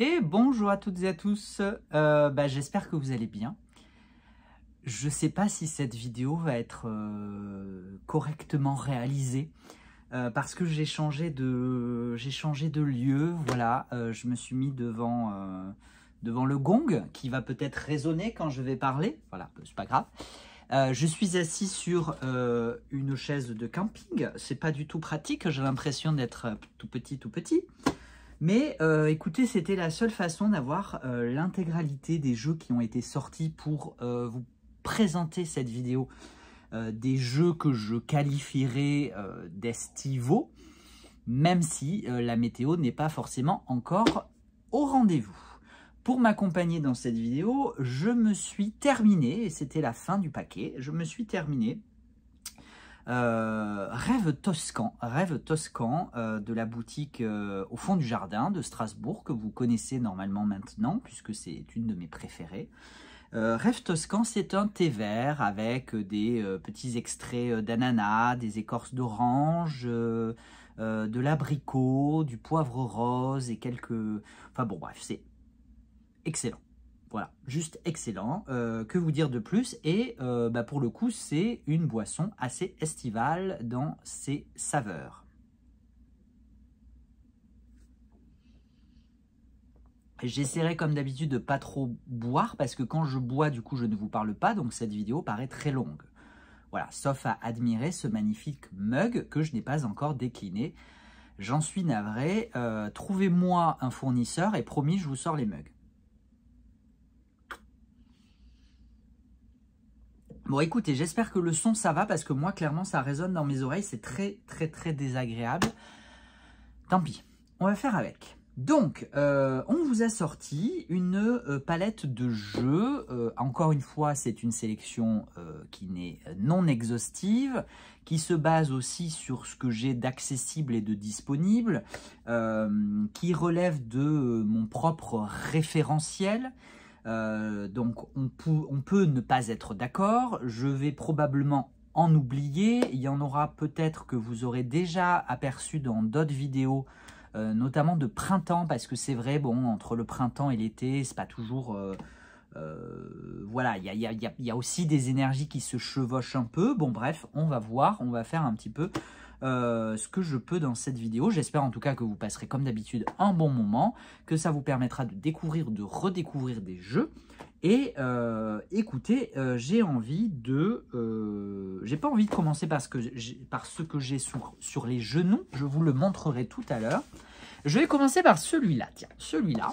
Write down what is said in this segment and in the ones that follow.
Et bonjour à toutes et à tous, euh, bah, j'espère que vous allez bien. Je ne sais pas si cette vidéo va être euh, correctement réalisée, euh, parce que j'ai changé, de, changé de lieu, voilà, je me suis mis devant, devant le gong, qui va peut-être résonner quand je vais parler, voilà, c'est pas grave. je suis assis sur une chaise de camping. C'est pas du tout pratique. J'ai l'impression d'être tout petit, tout petit. Mais euh, écoutez, c'était la seule façon d'avoir euh, l'intégralité des jeux qui ont été sortis pour euh, vous présenter cette vidéo. des jeux que je qualifierais d'estivaux, même si la météo n'est pas forcément encore au rendez-vous. Pour m'accompagner dans cette vidéo, je me suis terminé, et c'était la fin du paquet, je me suis terminé euh, rêve toscan, rêve toscan euh, de la boutique euh, au fond du jardin de Strasbourg que vous connaissez normalement maintenant puisque c'est une de mes préférées. rêve toscan, c'est un thé vert avec des petits extraits d'ananas, des écorces d'orange, de l'abricot, du poivre rose et quelques. Enfin bon, bref, c'est excellent. Voilà, juste excellent. Euh, que vous dire de plus Et euh, bah, pour le coup, c'est une boisson assez estivale dans ses saveurs. J'essaierai comme d'habitude de pas trop boire parce que quand je bois, du coup, je ne vous parle pas, donc cette vidéo paraît très longue. Voilà, sauf à admirer ce magnifique mug que je n'ai pas encore décliné. J'en suis navré. Euh, trouvez-moi un fournisseur et promis, je vous sors les mugs. Bon, écoutez, j'espère que le son, ça va, parce que moi, clairement, ça résonne dans mes oreilles. C'est très, très, très désagréable. Tant pis, on va faire avec. Donc, euh, on vous a sorti une euh, palette de jeux. Euh, encore une fois, c'est une sélection qui n'est non exhaustive, qui se base aussi sur ce que j'ai d'accessible et de disponible, qui relève de mon propre référentiel, euh, donc on peut, ne pas être d'accord, je vais probablement en oublier, il y en aura peut-être que vous aurez déjà aperçu dans d'autres vidéos, euh, notamment de printemps, parce que c'est vrai, bon, entre le printemps et l'été, c'est pas toujours... Euh, voilà, il y a, y a aussi des énergies qui se chevauchent un peu. Bon, bref, on va voir, on va faire un petit peu euh, ce que je peux dans cette vidéo. J'espère en tout cas que vous passerez comme d'habitude un bon moment, que ça vous permettra de découvrir, de redécouvrir des jeux. Et euh, écoutez, euh, j'ai envie de... j'ai pas envie de commencer par ce que j'ai sur, sur, les genoux. Je vous le montrerai tout à l'heure. Je vais commencer par celui-là. Tiens, celui-là,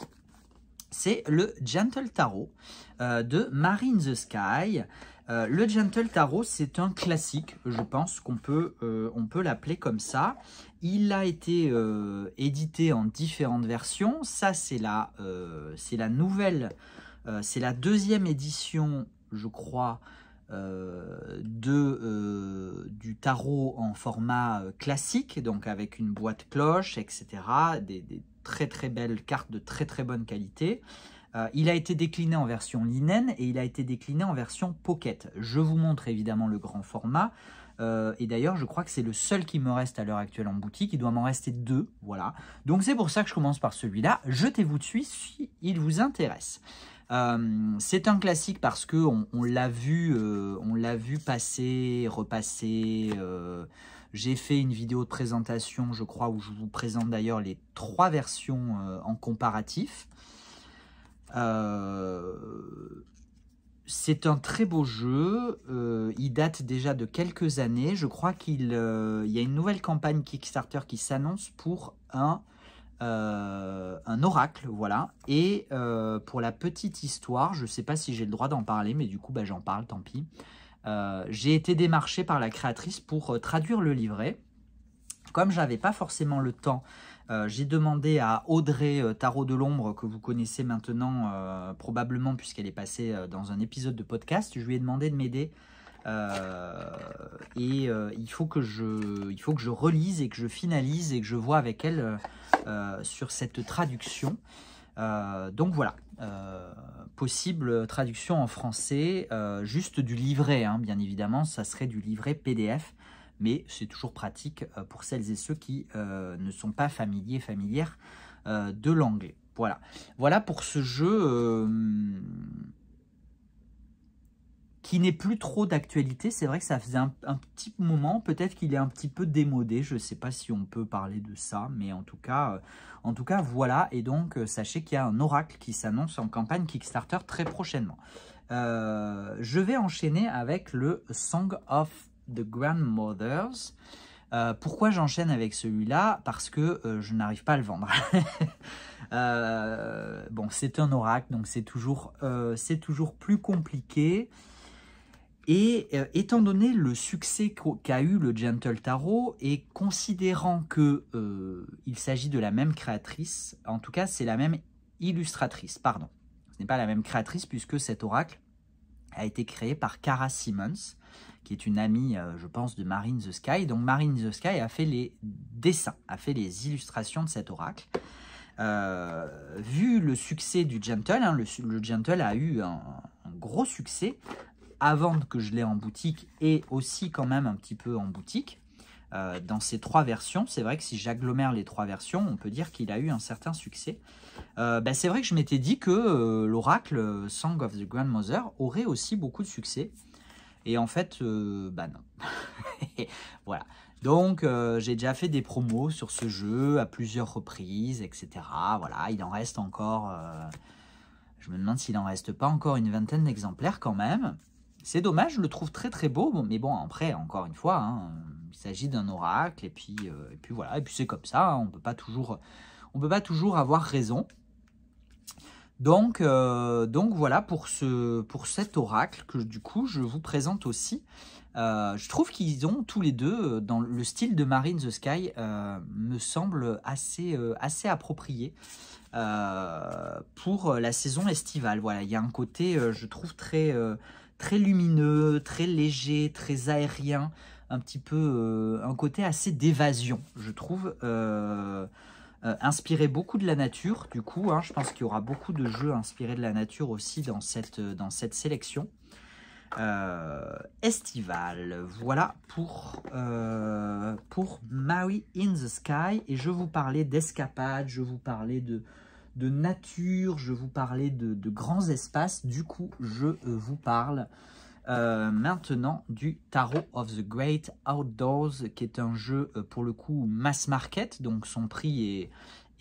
c'est le Gentle Tarot de Marine the Sky. Euh, le Gentle Tarot, c'est un classique, je pense qu'on peut, euh, peut l'appeler comme ça. Il a été euh, édité en différentes versions. Ça, c'est la, la nouvelle, c'est la deuxième édition, je crois, de, du tarot en format classique, donc avec une boîte cloche, etc. des très très belles cartes de très très bonne qualité. Euh, il a été décliné en version linen et il a été décliné en version pocket. Je vous montre évidemment le grand format. Euh, et d'ailleurs, je crois que c'est le seul qui me reste à l'heure actuelle en boutique. Il doit m'en rester deux, voilà. Donc c'est pour ça que je commence par celui-là. Jetez-vous dessus si il vous intéresse. Euh, c'est un classique parce que on, l'a vu, on l'a vu passer, repasser. J'ai fait une vidéo de présentation, je crois, où je vous présente d'ailleurs les trois versions en comparatif. Euh, c'est un très beau jeu, euh, il date déjà de quelques années, je crois qu'il euh, y a une nouvelle campagne Kickstarter qui s'annonce pour un un oracle, voilà. Et pour la petite histoire, je ne sais pas si j'ai le droit d'en parler, mais du coup, bah, j'en parle, tant pis. j'ai été démarché par la créatrice pour traduire le livret. Comme j'avais pas forcément le temps euh, j'ai demandé à Audrey euh, Tarot de l'Ombre, que vous connaissez maintenant euh, probablement puisqu'elle est passée dans un épisode de podcast, je lui ai demandé de m'aider. et il, faut que je, il faut que je relise et que je finalise et que je vois avec elle sur cette traduction. donc voilà, possible traduction en français, juste du livret, hein, bien évidemment, ça serait du livret PDF mais c'est toujours pratique euh, pour celles et ceux qui euh, ne sont pas familiers, familières euh, de l'anglais. Voilà. voilà pour ce jeu qui n'est plus trop d'actualité. C'est vrai que ça faisait un, petit moment, peut-être qu'il est un petit peu démodé, je ne sais pas si on peut parler de ça, mais en tout cas, en tout cas voilà. Et donc, sachez qu'il y a un oracle qui s'annonce en campagne Kickstarter très prochainement. je vais enchaîner avec le Song of The Grandmothers. Euh, pourquoi j'enchaîne avec celui-là Parce que euh, je n'arrive pas à le vendre. Euh, bon, c'est un oracle, donc c'est toujours, toujours, plus compliqué. Et étant donné le succès qu'a eu le Gentle Tarot, et considérant qu'il s'agit de la même créatrice, en tout cas c'est la même illustratrice, pardon. Ce n'est pas la même créatrice puisque cet oracle a été créé par Cara Simmons, qui est une amie, euh, je pense, de Marine the Sky. Donc Marine the Sky a fait les dessins, a fait les illustrations de cet oracle. Euh, vu le succès du Gentle, hein, le, Gentle a eu un, gros succès avant que je l'ai en boutique et aussi quand même un petit peu en boutique. Euh, dans ces trois versions, c'est vrai que si j'agglomère les trois versions, on peut dire qu'il a eu un certain succès. Ben, c'est vrai que je m'étais dit que l'oracle Song of the Grandmother aurait aussi beaucoup de succès. Et en fait, euh, bah non. voilà. Donc, euh, j'ai déjà fait des promos sur ce jeu à plusieurs reprises, etc. Voilà, il en reste encore... Euh, je me demande s'il en reste pas encore une vingtaine d'exemplaires quand même. C'est dommage, je le trouve très très beau, mais bon, après, encore une fois, hein, il s'agit d'un oracle, et puis, euh, et puis voilà, et puis c'est comme ça, hein. on peut pas toujours, on peut pas toujours avoir raison. Donc, euh, donc voilà pour, ce, pour cet oracle que du coup je vous présente aussi. Euh, je trouve qu'ils ont tous les deux, euh, dans le style de Marine the Sky, me semble assez, assez approprié pour la saison estivale. Voilà, il y a un côté, je trouve, très, très lumineux, très léger, très aérien, un petit peu, un côté assez d'évasion, je trouve. Euh, inspiré beaucoup de la nature, du coup. Hein, je pense qu'il y aura beaucoup de jeux inspirés de la nature aussi dans cette, euh, dans cette sélection. Euh, estivale. Voilà pour, euh, pour Maui in the Sky. Et je vous parlais d'escapade, je vous parlais de, de nature, je vous parlais de, de grands espaces. Du coup, je vous parle euh, maintenant du Tarot of the Great Outdoors, qui est un jeu euh, pour le coup mass market, donc son prix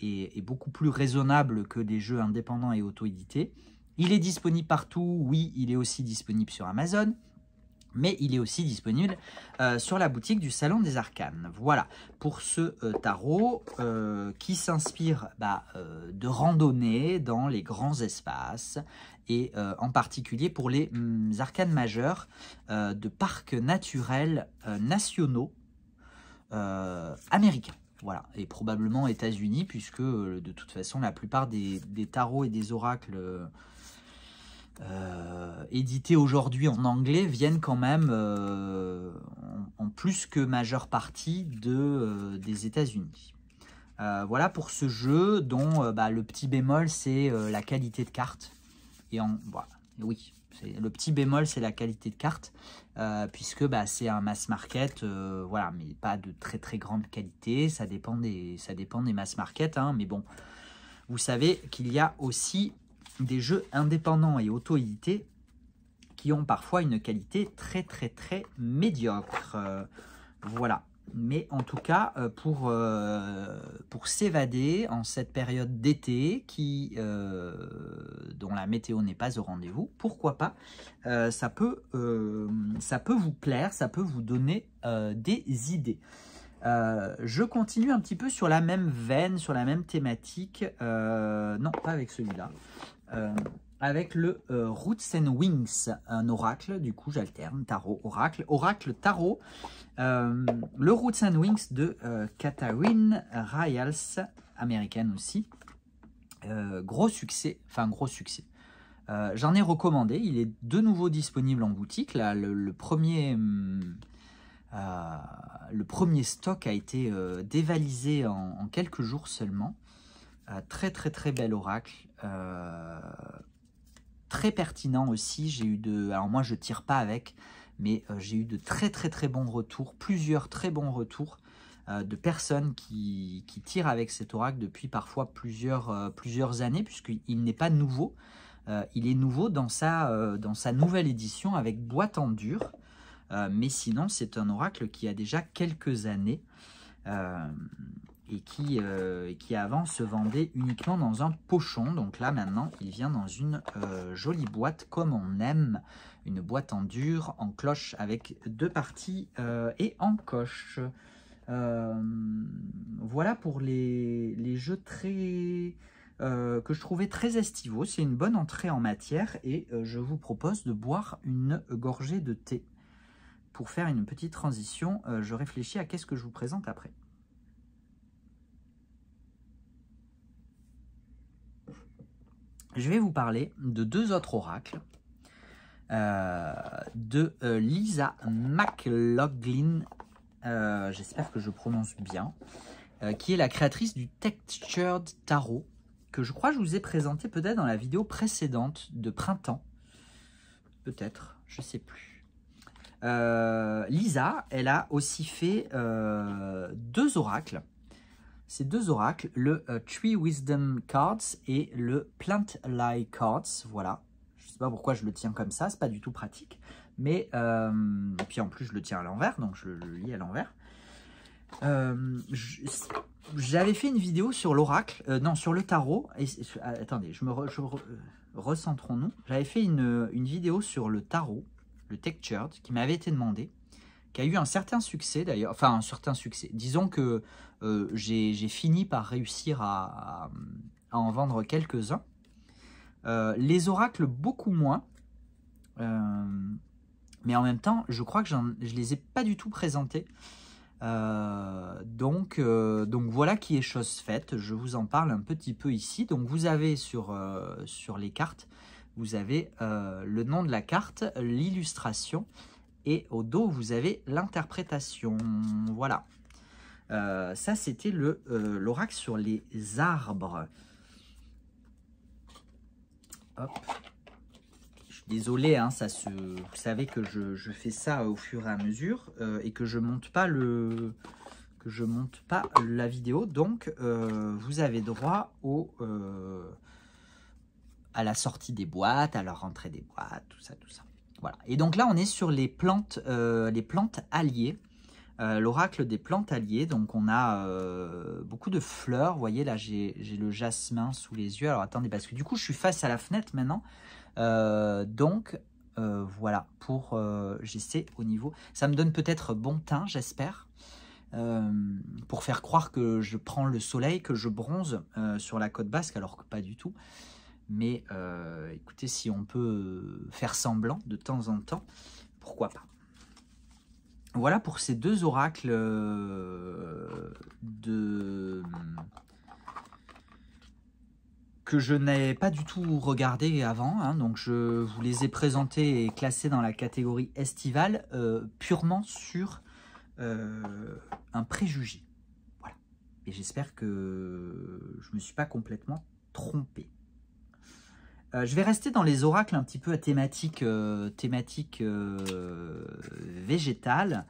est, beaucoup plus raisonnable que des jeux indépendants et auto-édités. Il est disponible partout, oui, il est aussi disponible sur Amazon, mais il est aussi disponible euh, sur la boutique du Salon des Arcanes. Voilà, pour ce tarot qui s'inspire bah, de randonnées dans les grands espaces, et euh, en particulier pour les hum, arcanes majeures euh, de parcs naturels euh, nationaux américains. Voilà, et probablement États-Unis, puisque de toute façon la plupart des, tarots et des oracles édités aujourd'hui en anglais viennent quand même en, plus que majeure partie de, des États-Unis. voilà pour ce jeu dont bah, le petit bémol c'est la qualité de carte. Et en, voilà. oui, le petit bémol, c'est la qualité de carte, euh, puisque bah, c'est un mass market, euh, voilà, mais pas de très très grande qualité. Ça dépend des, ça dépend des mass market, hein, mais bon, vous savez qu'il y a aussi des jeux indépendants et auto-édités qui ont parfois une qualité très très très médiocre. Euh, voilà mais en tout cas euh, pour, euh, pour s'évader en cette période d'été euh, dont la météo n'est pas au rendez-vous, pourquoi pas ça, peut, ça peut vous plaire, ça peut vous donner des idées. je continue un petit peu sur la même veine, sur la même thématique. non, pas avec celui-là avec le euh, Roots and Wings, un oracle, du coup j'alterne, tarot, oracle, oracle, tarot, euh, le Roots and Wings de Katharine euh, Ryals, américaine aussi, gros succès, enfin gros succès. J'en ai recommandé, il est de nouveau disponible en boutique, là le, premier... le premier stock a été dévalisé en, quelques jours seulement. très très très bel oracle très pertinent aussi. J'ai eu de... Alors moi, je tire pas avec, mais euh, j'ai eu de très très très bons retours, plusieurs très bons retours euh, de personnes qui, qui, tirent avec cet oracle depuis parfois plusieurs, euh, plusieurs années, puisqu'il n'est pas nouveau. il est nouveau dans sa, dans sa nouvelle édition avec boîte en dur, mais sinon c'est un oracle qui a déjà quelques années et qui, euh, qui avant se vendait uniquement dans un pochon. Donc là maintenant il vient dans une euh, jolie boîte comme on aime, une boîte en dur, en cloche avec deux parties euh, et en coche. voilà pour les, jeux très... que je trouvais très estivaux, c'est une bonne entrée en matière et je vous propose de boire une gorgée de thé. Pour faire une petite transition, je réfléchis à qu'est-ce que je vous présente après. je vais vous parler de deux autres oracles. Euh, de euh, Lisa McLaughlin, euh, j'espère que je prononce bien, qui est la créatrice du Textured Tarot, que je crois que je vous ai présenté peut-être dans la vidéo précédente de printemps. Peut-être, je sais plus. Lisa, elle a aussi fait deux oracles ces deux oracles, le euh, Tree Wisdom Cards et le Plant Lie Cards. Voilà, je ne sais pas pourquoi je le tiens comme ça, n'est pas du tout pratique. Mais, et euh, puis en plus je le tiens à l'envers, donc je le lis à l'envers. Euh, j'avais fait une vidéo sur l'oracle, non, sur le tarot. Ah, attendez, je me recentrons-nous. J'avais fait une, vidéo sur le tarot, le textured, qui m'avait été demandé qui a eu un certain succès d'ailleurs, enfin un certain succès. Disons que euh, j'ai fini par réussir à, en vendre quelques-uns. Euh, les oracles, beaucoup moins. Euh, mais en même temps, je crois que je ne les ai pas du tout présentés. donc, donc voilà qui est chose faite. Je vous en parle un petit peu ici. Donc vous avez sur, sur les cartes, vous avez le nom de la carte, l'illustration, et au dos, vous avez l'interprétation. Voilà. Euh, ça, c'était euh, l'oracle sur les arbres. Je suis désolé, hein, ça se... vous savez que je, fais ça au fur et à mesure euh, et que je monte pas le que je monte pas la vidéo. Donc, vous avez droit au à la sortie des boîtes, à la rentrée des boîtes, tout ça, tout ça. Voilà. Et donc là, on est sur les plantes, les plantes alliées. Euh, l'oracle des plantes alliées Donc on a euh, beaucoup de fleurs. Vous voyez là, j'ai le jasmin sous les yeux. Alors attendez, parce que du coup, je suis face à la fenêtre maintenant. Euh, donc voilà, pour j'essaie au niveau... Ça me donne peut-être bon teint, j'espère. pour faire croire que je prends le soleil, que je bronze sur la côte basque, alors que pas du tout. Mais écoutez, si on peut faire semblant de temps en temps, pourquoi pas voilà pour ces deux oracles euh, de hum, que je n'ai pas du tout regardé avant, hein. donc je vous les ai présentés et classés dans la catégorie estivale, euh, purement sur euh, un préjugé. Voilà. Et j'espère que je ne me suis pas complètement trompé. Euh, je vais rester dans les oracles un petit peu à euh, thématique, euh, végétale,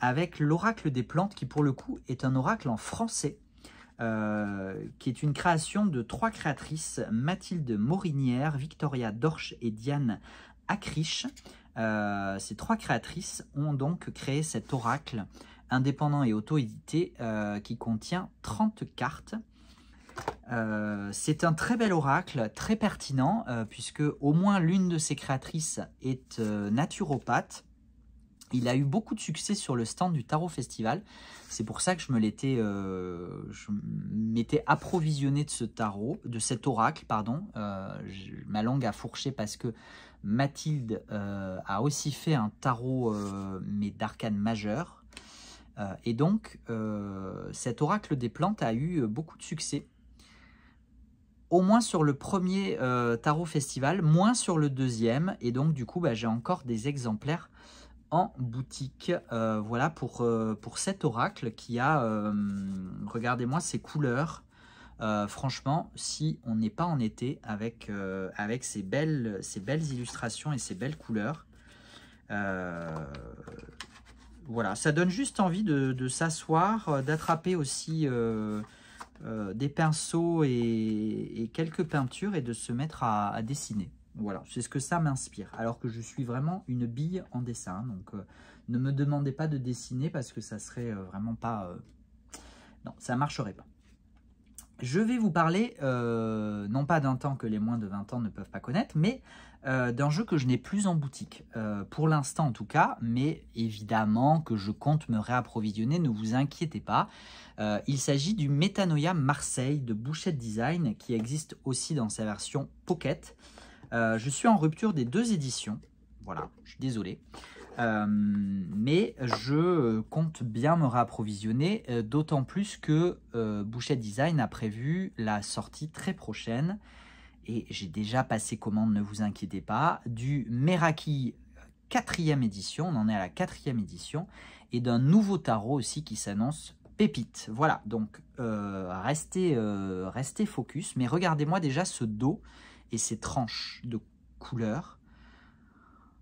avec l'oracle des plantes, qui pour le coup est un oracle en français, qui est une création de trois créatrices, Mathilde Morinière, Victoria Dorche et Diane Acriche. ces trois créatrices ont donc créé cet oracle indépendant et auto-édité qui contient 30 cartes. Euh, c'est un très bel oracle, très pertinent, euh, puisque au moins l'une de ses créatrices est euh, naturopathe. Il a eu beaucoup de succès sur le stand du Tarot Festival. C'est pour ça que je me l'étais, m'étais approvisionné de ce tarot, de cet oracle, pardon. ma langue a fourché parce que Mathilde a aussi fait un tarot mais d'arcane majeur. et donc, cet oracle des plantes a eu beaucoup de succès au moins sur le premier euh, tarot festival, moins sur le deuxième. Et donc, du coup, bah, j'ai encore des exemplaires en boutique. Euh, voilà pour, euh, pour cet oracle qui a, regardez-moi ces couleurs. franchement, si on n'est pas en été avec, avec ces, belles, ces belles illustrations et ces belles couleurs, voilà, ça donne juste envie de s'asseoir, d'attraper aussi euh, des pinceaux et, quelques peintures et de se mettre à, dessiner. Voilà, c'est ce que ça m'inspire. Alors que je suis vraiment une bille en dessin. Donc, euh, ne me demandez pas de dessiner parce que ça serait euh, vraiment pas... Non, ça marcherait pas. Je vais vous parler, non pas d'un temps que les moins de 20 ans ne peuvent pas connaître, mais euh, d'un jeu que je n'ai plus en boutique, euh, pour l'instant en tout cas, mais évidemment que je compte me réapprovisionner, ne vous inquiétez pas. Euh, il s'agit du Metanoia Marseille de Bouchette Design, qui existe aussi dans sa version Pocket. je suis en rupture des deux éditions, voilà, je suis désolé. mais je compte bien me réapprovisionner, d'autant plus que Bouchette Design a prévu la sortie très prochaine et j'ai déjà passé commande, ne vous inquiétez pas, du Meraki euh, quatrième édition, on en est à la quatrième édition, et d'un nouveau tarot aussi qui s'annonce pépite. Voilà, donc euh, restez, euh, restez focus, mais regardez-moi déjà ce dos et ces tranches de couleurs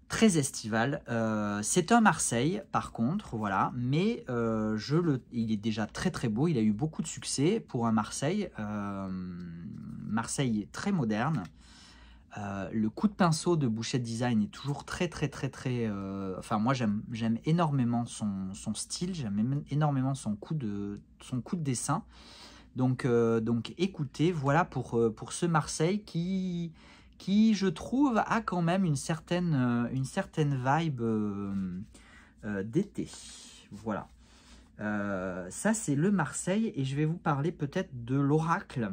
très estival. Euh, c'est un Marseille, par contre, voilà, mais euh, je le, il est déjà très très beau, il a eu beaucoup de succès pour un Marseille, euh, Marseille très moderne. le coup de pinceau de Bouchette Design est toujours très très très très... enfin moi j'aime énormément son, son style, j'aime énormément son coup de, son coup de dessin. Donc, donc écoutez, voilà pour, pour ce Marseille qui, qui, je trouve, a quand même une certaine, euh, une certaine vibe euh, euh, d'été. Voilà. ça, c'est le Marseille. Et je vais vous parler peut-être de l'Oracle.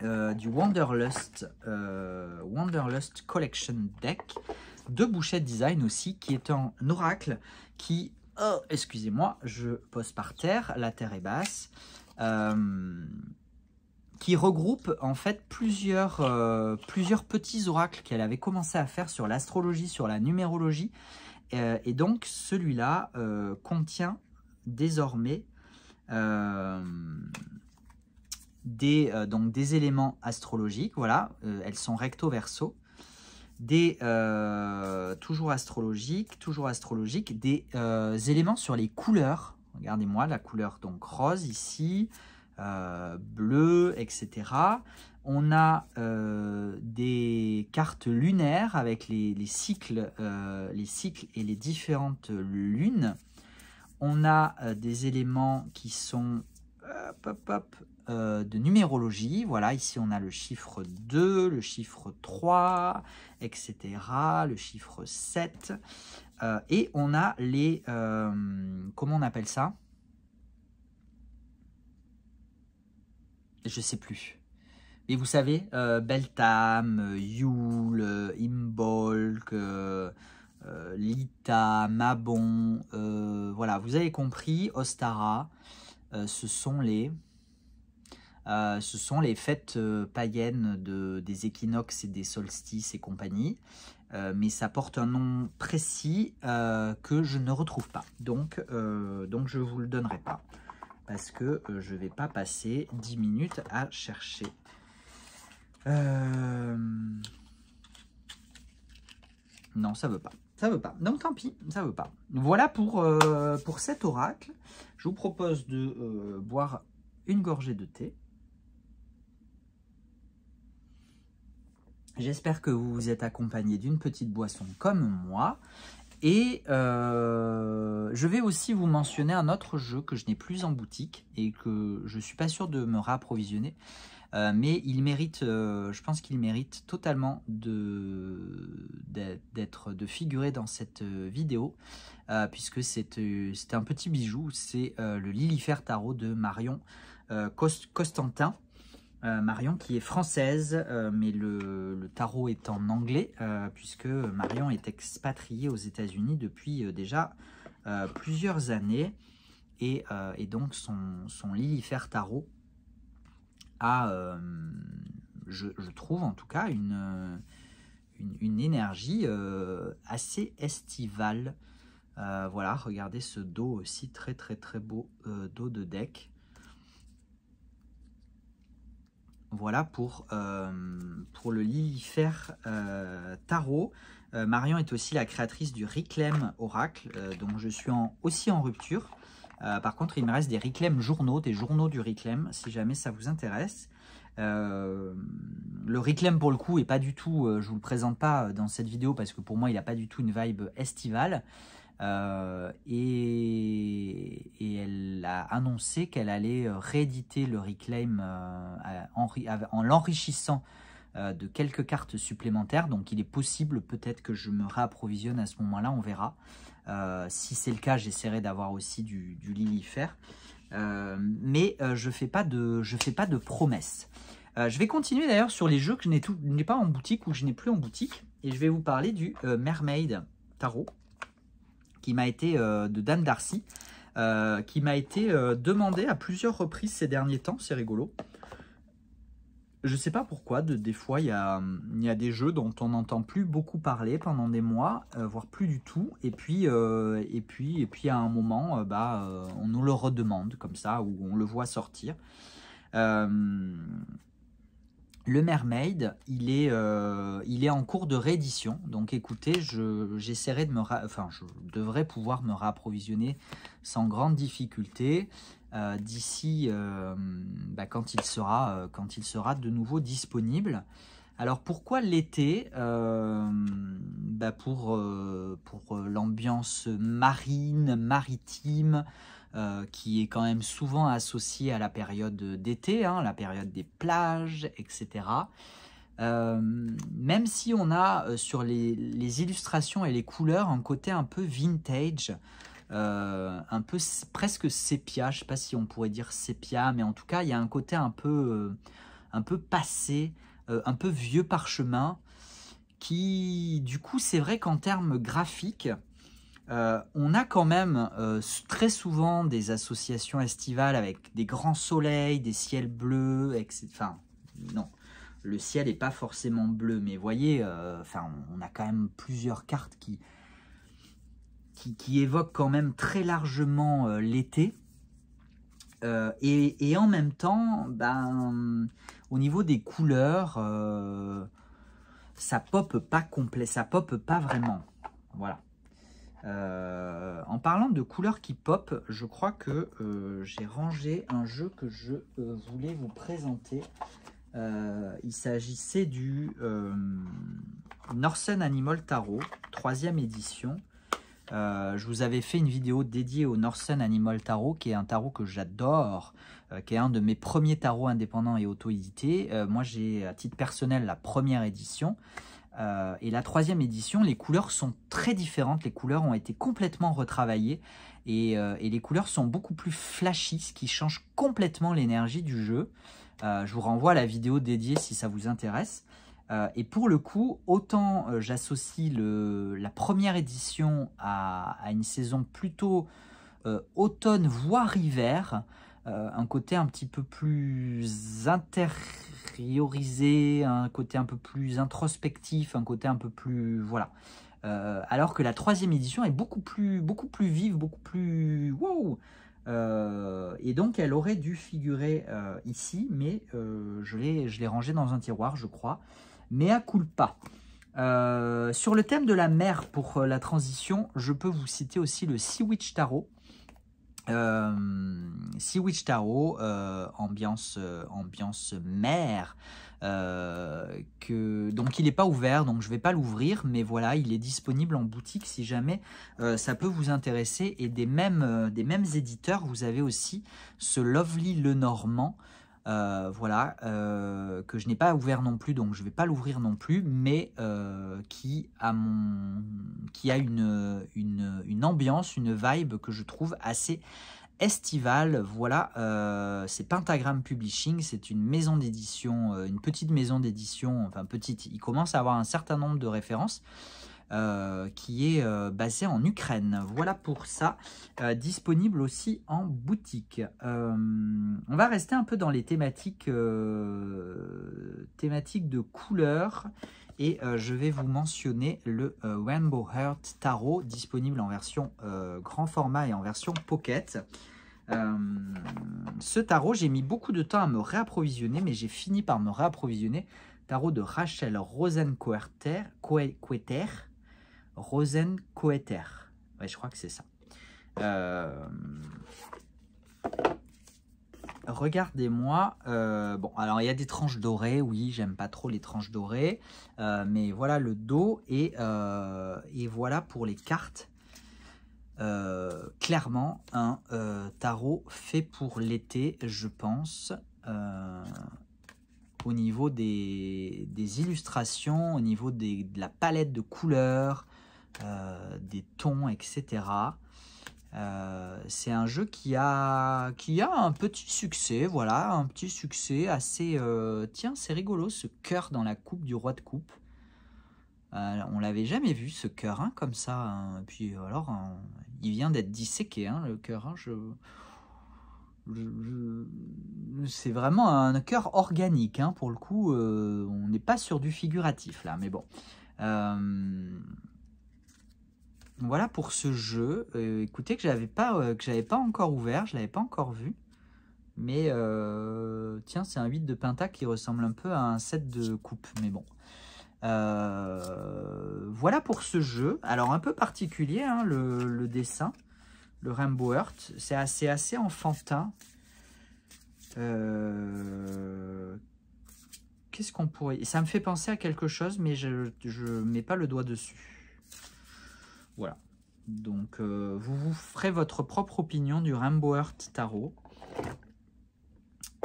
du Wanderlust, Wanderlust Collection Deck de Bouchette Design aussi, qui est un oracle qui... Oh, excusez-moi, je pose par terre, la terre est basse. Euh, qui regroupe en fait plusieurs, euh, plusieurs petits oracles qu'elle avait commencé à faire sur l'astrologie, sur la numérologie. Euh, et donc celui-là euh, contient désormais des, donc des éléments astrologiques, voilà, elles sont recto verso, des toujours astrologiques, toujours astrologiques, des éléments sur les couleurs. Regardez-moi la couleur donc rose ici, euh, bleu, etc. On a euh, des cartes lunaires avec les, cycles, euh, les cycles et les différentes lunes. On a des éléments qui sont de numérologie. Voilà, ici on a le chiffre 2, le chiffre 3, etc. Le chiffre 7. et on a les... comment on appelle ça je sais plus. Mais vous savez, euh, Beltam, euh, Yule, euh, Imbolc, Lita, Mabon, voilà, vous avez compris, Ostara, ce sont les... ce sont les fêtes païennes de, des équinoxes et des solstices et compagnie. mais ça porte un nom précis que je ne retrouve pas. Donc, donc je ne vous le donnerai pas parce que euh, je ne vais pas passer 10 minutes à chercher. Euh, non, ça veut pas. Ça veut pas. Donc tant pis, ça ne veut pas. Voilà pour, euh, pour cet oracle. Je vous propose de boire une gorgée de thé. J'espère que vous vous êtes accompagné d'une petite boisson comme moi. Et euh, je vais aussi vous mentionner un autre jeu que je n'ai plus en boutique et que je ne suis pas sûr de me rapprovisionner. Euh, mais il mérite, euh, je pense qu'il mérite totalement d'être, de, figurer dans cette vidéo, puisque c'est un petit bijou, c'est le Lilifère Tarot de Marion Costantin. Euh, Marion qui est française, euh, mais le, tarot est en anglais, euh, puisque Marion est expatriée aux États-Unis depuis déjà plusieurs années. Et, donc son, son Lilifère Tarot a, je, trouve en tout cas, une, une énergie assez estivale. voilà, regardez ce dos aussi, très très très beau dos de deck. Voilà pour, euh, le Lilifère euh, Tarot. Euh, Marion est aussi la créatrice du Reclaim Oracle, donc je suis aussi en rupture. par contre, il me reste des Reclaim journaux, des journaux du Reclaim, si jamais ça vous intéresse. le Reclaim, pour le coup, est pas du tout, je vous le présente pas dans cette vidéo, parce que pour moi, il n'a pas du tout une vibe estivale. Euh, et, elle a annoncé qu'elle allait euh, rééditer le Reclaim euh, en, l'enrichissant de quelques cartes supplémentaires. Donc il est possible peut-être que je me réapprovisionne à ce moment-là, on verra. si c'est le cas, j'essaierai d'avoir aussi du, du mais je ne fais, pas de, fais pas de promesses. je vais continuer d'ailleurs sur les jeux que je n'ai pas en boutique ou que je n'ai plus en boutique. Et je vais vous parler du Mermaid Tarot. Il m'a été euh, de Dan Darcy, euh, qui m'a été euh, demandé à plusieurs reprises ces derniers temps, c'est rigolo. Je sais pas pourquoi, de, des fois, il y a, des jeux dont on n'entend plus beaucoup parler pendant des mois, voire plus du tout. Et puis, et puis, et puis à un moment, bah, on nous le redemande comme ça, ou on le voit sortir. Le Mermaid, il est, euh, il est en cours de réédition. Donc écoutez, j'essaierai je, de me... Enfin, je devrais pouvoir me réapprovisionner sans grande difficulté euh, d'ici euh, bah, quand, il sera, quand il sera de nouveau disponible. Alors pourquoi l'été bah, Pour, pour l'ambiance marine, maritime, euh, qui est quand même souvent associé à la période d'été, hein, la période des plages, etc. Euh, même si on a euh, sur les, illustrations et les couleurs un côté un peu vintage, un peu presque sépia, je ne sais pas si on pourrait dire sépia, mais en tout cas il y a un côté un peu, un peu passé, un peu vieux parchemin, qui du coup c'est vrai qu'en termes graphiques, euh, on a quand même euh, très souvent des associations estivales avec des grands soleils, des ciels bleus, etc. Enfin, non, le ciel n'est pas forcément bleu, mais voyez, euh, on a quand même plusieurs cartes qui, qui, évoquent quand même très largement l'été. Et, en même temps, ben, au niveau des couleurs, ça pop pas complet, ça pop pas vraiment. Voilà. Euh, en parlant de couleurs qui pop, je crois que euh, j'ai rangé un jeu que je euh, voulais vous présenter. il s'agissait du Norsen Animal Tarot, troisième édition. je vous avais fait une vidéo dédiée au Norsen Animal Tarot, qui est un tarot que j'adore, qui est un de mes premiers tarots indépendants et auto-édités. moi, j'ai à titre personnel la première édition. Euh, et la troisième édition, les couleurs sont très différentes. Les couleurs ont été complètement retravaillées et, euh, les couleurs sont beaucoup plus flashy, ce qui change complètement l'énergie du jeu. Euh, je vous renvoie à la vidéo dédiée si ça vous intéresse. et pour le coup, autant j'associe la première édition à, une saison plutôt automne voire hiver, euh, un côté un petit peu plus intériorisé, un côté un peu plus introspectif, un côté un peu plus... Voilà. Euh, alors que la troisième édition est beaucoup plus, beaucoup plus vive, beaucoup plus... Wow euh, et donc elle aurait dû figurer ici, mais je l'ai rangée dans un tiroir, je crois. Mais à culpa. pas. sur le thème de la mer pour la transition, je peux vous citer aussi le Sea Witch Tarot, euh, Witch Tarot, euh, ambiance, euh, ambiance mer, euh, que, donc il n'est pas ouvert, donc je ne vais pas l'ouvrir, mais voilà, il est disponible en boutique si jamais ça peut vous intéresser. Et des mêmes, des mêmes éditeurs, vous avez aussi ce Lovely le Normand euh, voilà, euh, que je n'ai pas ouvert non plus, donc je ne vais pas l'ouvrir non plus, mais euh, qui a, mon, qui a une, ambiance, une vibe que je trouve assez estivale. Voilà, c'est Pentagram Publishing, c'est une maison d'édition, une petite maison d'édition, enfin petite, il commence à avoir un certain nombre de références. Euh, qui est euh, basé en Ukraine. Voilà pour ça, euh, disponible aussi en boutique. on va rester un peu dans les thématiques, thématiques de couleurs et je vais vous mentionner le Rainbow Heart Tarot disponible en version grand format et en version pocket. ce tarot, j'ai mis beaucoup de temps à me réapprovisionner, mais j'ai fini par me réapprovisionner. Tarot de Rachel Rosenqueter, Rosen Ouais, je crois que c'est ça. Euh, regardez-moi. Euh, bon, alors il y a des tranches dorées. Oui, j'aime pas trop les tranches dorées. Euh, mais voilà le dos. Et, voilà pour les cartes. clairement, un tarot fait pour l'été, je pense au niveau des, illustrations, au niveau de la palette de couleurs, euh, des tons, etc. Euh, c'est un jeu qui a, qui a un petit succès, voilà, un petit succès assez... Euh, tiens, c'est rigolo, ce cœur dans la coupe du roi de coupe. on l'avait jamais vu, ce cœur, hein, comme ça. Hein. Puis alors, hein, il vient d'être disséqué, le cœur. je, C'est vraiment un cœur organique, pour le coup. on n'est pas sur du figuratif, là, mais bon. Voilà pour ce jeu. Euh, écoutez, que j'avais pas, euh, pas encore ouvert, je l'avais pas encore vu. Mais euh, tiens, c'est un 8 de pentacle qui ressemble un peu à un 7 de coupe, mais bon. voilà pour ce jeu. Alors un peu particulier hein, le, dessin, le Rainbow Earth. C'est assez, assez enfantin. Qu'est-ce qu'on pourrait... Ça me fait penser à quelque chose, mais je ne mets pas le doigt dessus. Voilà. Donc, euh, vous vous ferez votre propre opinion du Rainbow Tarot.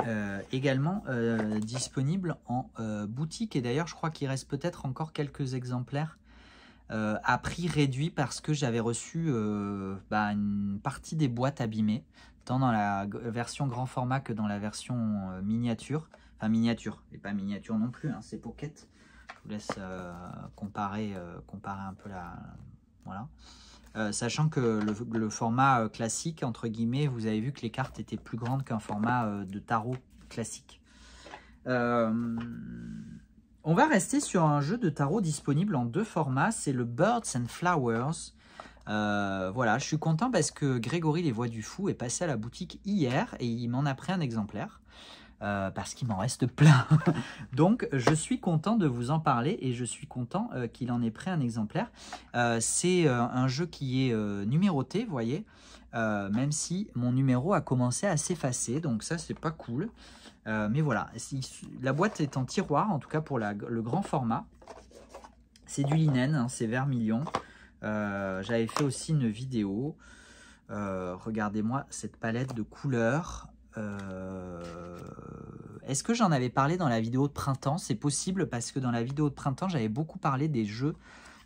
Euh, également euh, disponible en boutique. Et d'ailleurs, je crois qu'il reste peut-être encore quelques exemplaires à prix réduit parce que j'avais reçu bah, une partie des boîtes abîmées, tant dans la version grand format que dans la version miniature. Enfin, miniature, et pas miniature non plus, hein, c'est pocket. Je vous laisse comparer, comparer un peu la, voilà. Euh, sachant que le, format euh, classique, entre guillemets, vous avez vu que les cartes étaient plus grandes qu'un format euh, de tarot classique. on va rester sur un jeu de tarot disponible en deux formats, c'est le Birds and Flowers. voilà, je suis content parce que Grégory Les Voix du Fou est passé à la boutique hier et il m'en a pris un exemplaire. Euh, parce qu'il m'en reste plein. Donc, je suis content de vous en parler et je suis content euh, qu'il en ait pris un exemplaire. Euh, c'est un jeu qui est numéroté, vous voyez, même si mon numéro a commencé à s'effacer, donc ça, c'est pas cool. mais voilà, la boîte est en tiroir, en tout cas pour le grand format. C'est du linen, hein, c'est vermilion. J'avais fait aussi une vidéo. Regardez-moi cette palette de couleurs. Euh, est-ce que j'en avais parlé dans la vidéo de printemps C'est possible parce que dans la vidéo de printemps, j'avais beaucoup parlé des jeux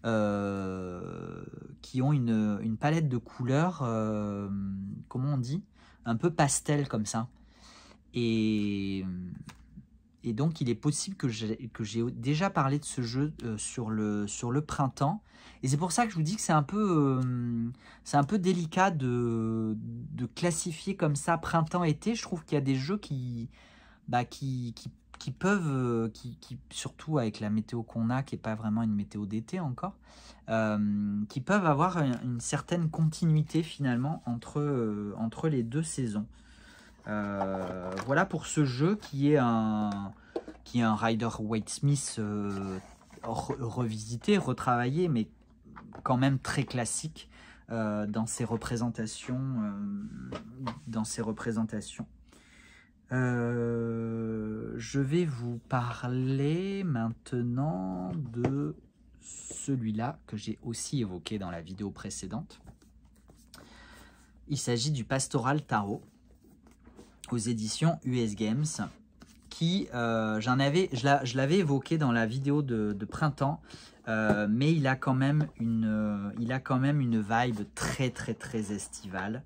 euh, qui ont une, palette de couleurs, euh, comment on dit Un peu pastel comme ça. Et, et donc, il est possible que j'ai déjà parlé de ce jeu sur, le, sur le printemps. Et c'est pour ça que je vous dis que c'est un peu, euh, c'est un peu délicat de, de, classifier comme ça printemps-été. Je trouve qu'il y a des jeux qui, bah, qui, qui, peuvent, euh, qui, qui, surtout avec la météo qu'on a, qui n'est pas vraiment une météo d'été encore, euh, qui peuvent avoir une, certaine continuité finalement entre, entre les deux saisons. voilà pour ce jeu qui est un, qui est un Rider White Smith revisité, retravaillé, mais quand même très classique euh, dans ses représentations. Euh, dans représentations. Euh, je vais vous parler maintenant de celui-là que j'ai aussi évoqué dans la vidéo précédente. Il s'agit du Pastoral Tarot aux éditions US Games qui, j'en avais, je l'avais évoqué dans la vidéo de printemps, euh, mais il a quand même une, euh, il a quand même une vibe très très très estivale.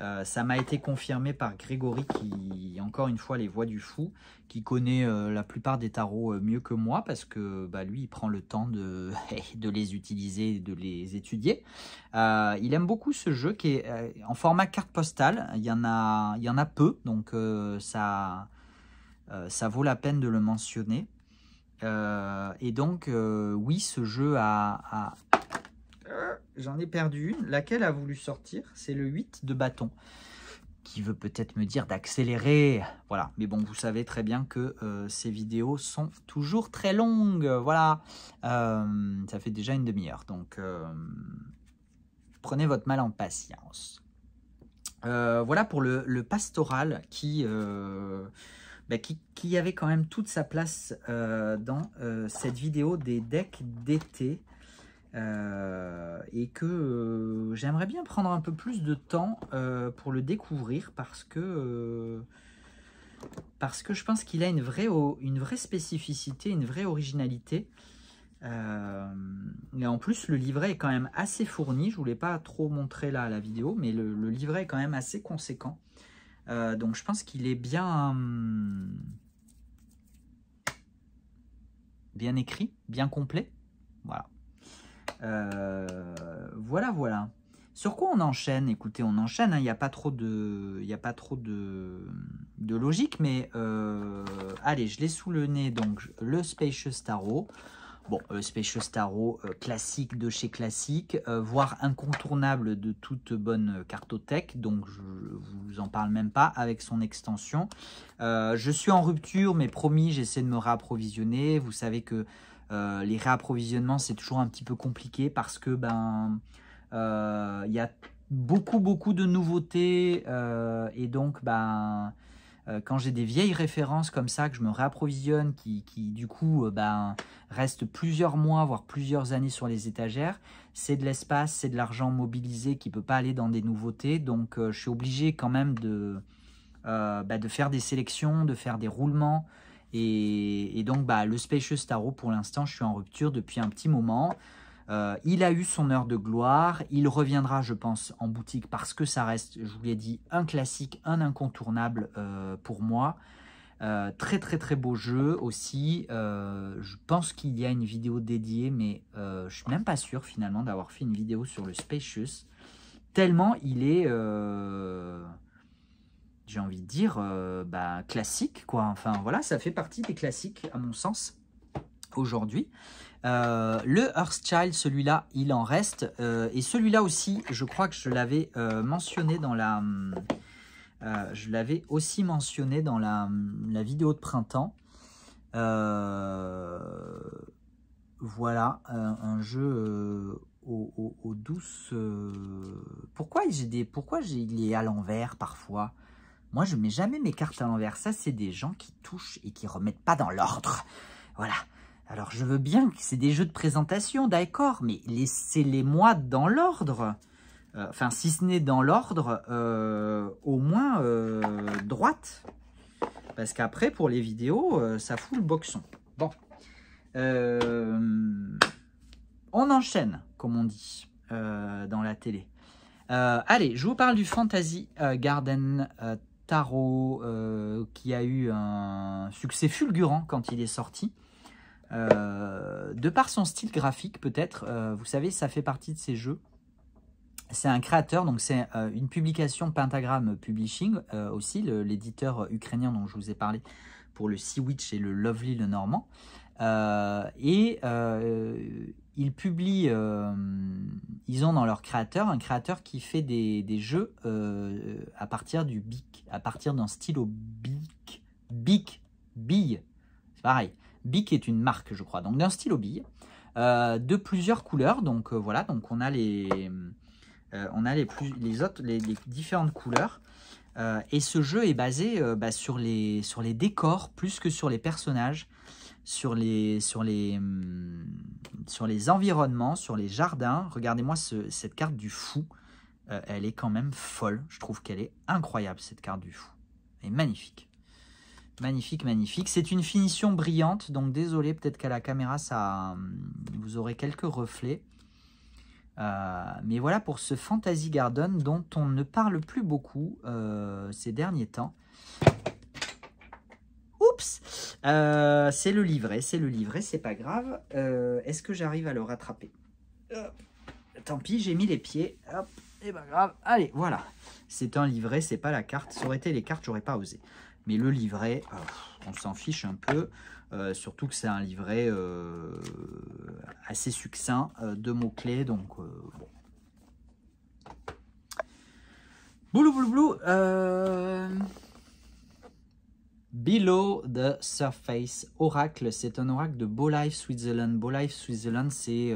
Euh, ça m'a été confirmé par Grégory qui, encore une fois, les voix du fou, qui connaît la plupart des tarots mieux que moi parce que bah, lui, il prend le temps de, les utiliser, de les étudier. il aime beaucoup ce jeu qui est en format carte postale. Il y en a, il y en a peu, donc ça, ça vaut la peine de le mentionner. Euh, et donc, euh, oui, ce jeu a... Euh, j'en ai perdu une. Laquelle a voulu sortir C'est le 8 de bâton, qui veut peut-être me dire d'accélérer. Voilà, mais bon, vous savez très bien que ces vidéos sont toujours très longues. Voilà, ça fait déjà une demi-heure, donc prenez votre mal en patience. voilà pour le pastoral qui bah, qui, avait quand même toute sa place euh, dans euh, cette vidéo des decks d'été. Euh, et que j'aimerais bien prendre un peu plus de temps pour le découvrir parce que, parce que je pense qu'il a une vraie, une vraie spécificité, une vraie originalité. et en plus, le livret est quand même assez fourni. Je ne voulais pas trop montrer là la vidéo, mais le livret est quand même assez conséquent. Euh, donc je pense qu'il est bien, euh, bien écrit, bien complet. Voilà. Euh, voilà, voilà. Sur quoi on enchaîne Écoutez, on enchaîne, hein. il n'y a pas trop de, a pas trop de, de logique, mais allez, je l'ai sous le nez, donc le Spacious Tarot. Bon, euh, Starro, euh, classique de chez classique, euh, voire incontournable de toute bonne cartothèque, donc je vous en parle même pas, avec son extension. Euh, je suis en rupture, mais promis, j'essaie de me réapprovisionner. Vous savez que les réapprovisionnements, c'est toujours un petit peu compliqué parce que, ben, il y a beaucoup, beaucoup de nouveautés et donc, ben euh, quand j'ai des vieilles références comme ça, que je me réapprovisionne, qui, qui du coup euh, ben, restent plusieurs mois, voire plusieurs années sur les étagères, c'est de l'espace, c'est de l'argent mobilisé qui ne peut pas aller dans des nouveautés. Donc euh, je suis obligé quand même de, ben, de faire des sélections, de faire des roulements. Et, donc bah, le Spacious Tarot, pour l'instant, je suis en rupture depuis un petit moment. Euh, il a eu son heure de gloire, il reviendra je pense en boutique parce que ça reste, je vous l'ai dit, un classique, un incontournable euh, pour moi. Euh, très très très beau jeu aussi. je pense qu'il y a une vidéo dédiée, mais je suis même pas sûr finalement d'avoir fait une vidéo sur le Spacious. Tellement il est, j'ai envie de dire, bah, classique quoi. Enfin voilà, ça fait partie des classiques à mon sens aujourd'hui. Euh, le Child, celui-là, il en reste. Euh, et celui-là aussi, je crois que je l'avais euh, mentionné dans la... je l'avais aussi mentionné dans la, vidéo de printemps. voilà, un jeu au, douce Pourquoi, des, pourquoi il est à l'envers parfois Moi, je mets jamais mes cartes à l'envers. Ça, c'est des gens qui touchent et qui remettent pas dans l'ordre. Voilà. Alors je veux bien que c'est des jeux de présentation, d'accord, mais laissez-les-moi dans l'ordre. Euh, enfin, si ce n'est dans l'ordre, euh, au moins euh, droite. Parce qu'après, pour les vidéos, ça fout le boxon. Bon. on enchaîne, comme on dit dans la télé. allez, je vous parle du Fantasy Garden Tarot qui a eu un succès fulgurant quand il est sorti. Euh, de par son style graphique peut-être, euh, vous savez, ça fait partie de ces jeux. C'est un créateur, donc c'est euh, une publication Pentagram Publishing aussi, l'éditeur ukrainien dont je vous ai parlé pour le Sea Witch et le Lovely le Normand. et ils publient, ils ont dans leur créateur un créateur qui fait des, jeux à partir du bic, à partir d'un stylo bic, bic, bille, c'est pareil. Bic est une marque, je crois, donc d'un stylo bille, euh, de plusieurs couleurs. Donc euh, voilà, donc on a les, euh, on a les, plus, les, autres, les, différentes couleurs. et ce jeu est basé bah, sur, les, sur les décors plus que sur les personnages, sur les, sur les, hum, sur les environnements, sur les jardins. Regardez-moi cette carte du fou. elle est quand même folle. Je trouve qu'elle est incroyable, cette carte du fou. Elle est magnifique. Magnifique, magnifique. C'est une finition brillante, donc désolé, peut-être qu'à la caméra, ça, euh, vous aurez quelques reflets. Euh, mais voilà pour ce Fantasy Garden dont on ne parle plus beaucoup euh, ces derniers temps. Oups C'est le livret, c'est le livret, c'est pas grave. Est-ce que j'arrive à le rattraper Tant pis, j'ai mis les pieds. Hop, et eh pas ben, grave. Allez, voilà. C'est un livret, c'est pas la carte. Ça aurait été les cartes, j'aurais pas osé. Mais le livret, on s'en fiche un peu. Euh, surtout que c'est un livret euh, assez succinct euh, de mots-clés. Donc, Boulou, boulou, boulou. Below the Surface Oracle, c'est un oracle de life Switzerland. Bolife Switzerland, c'est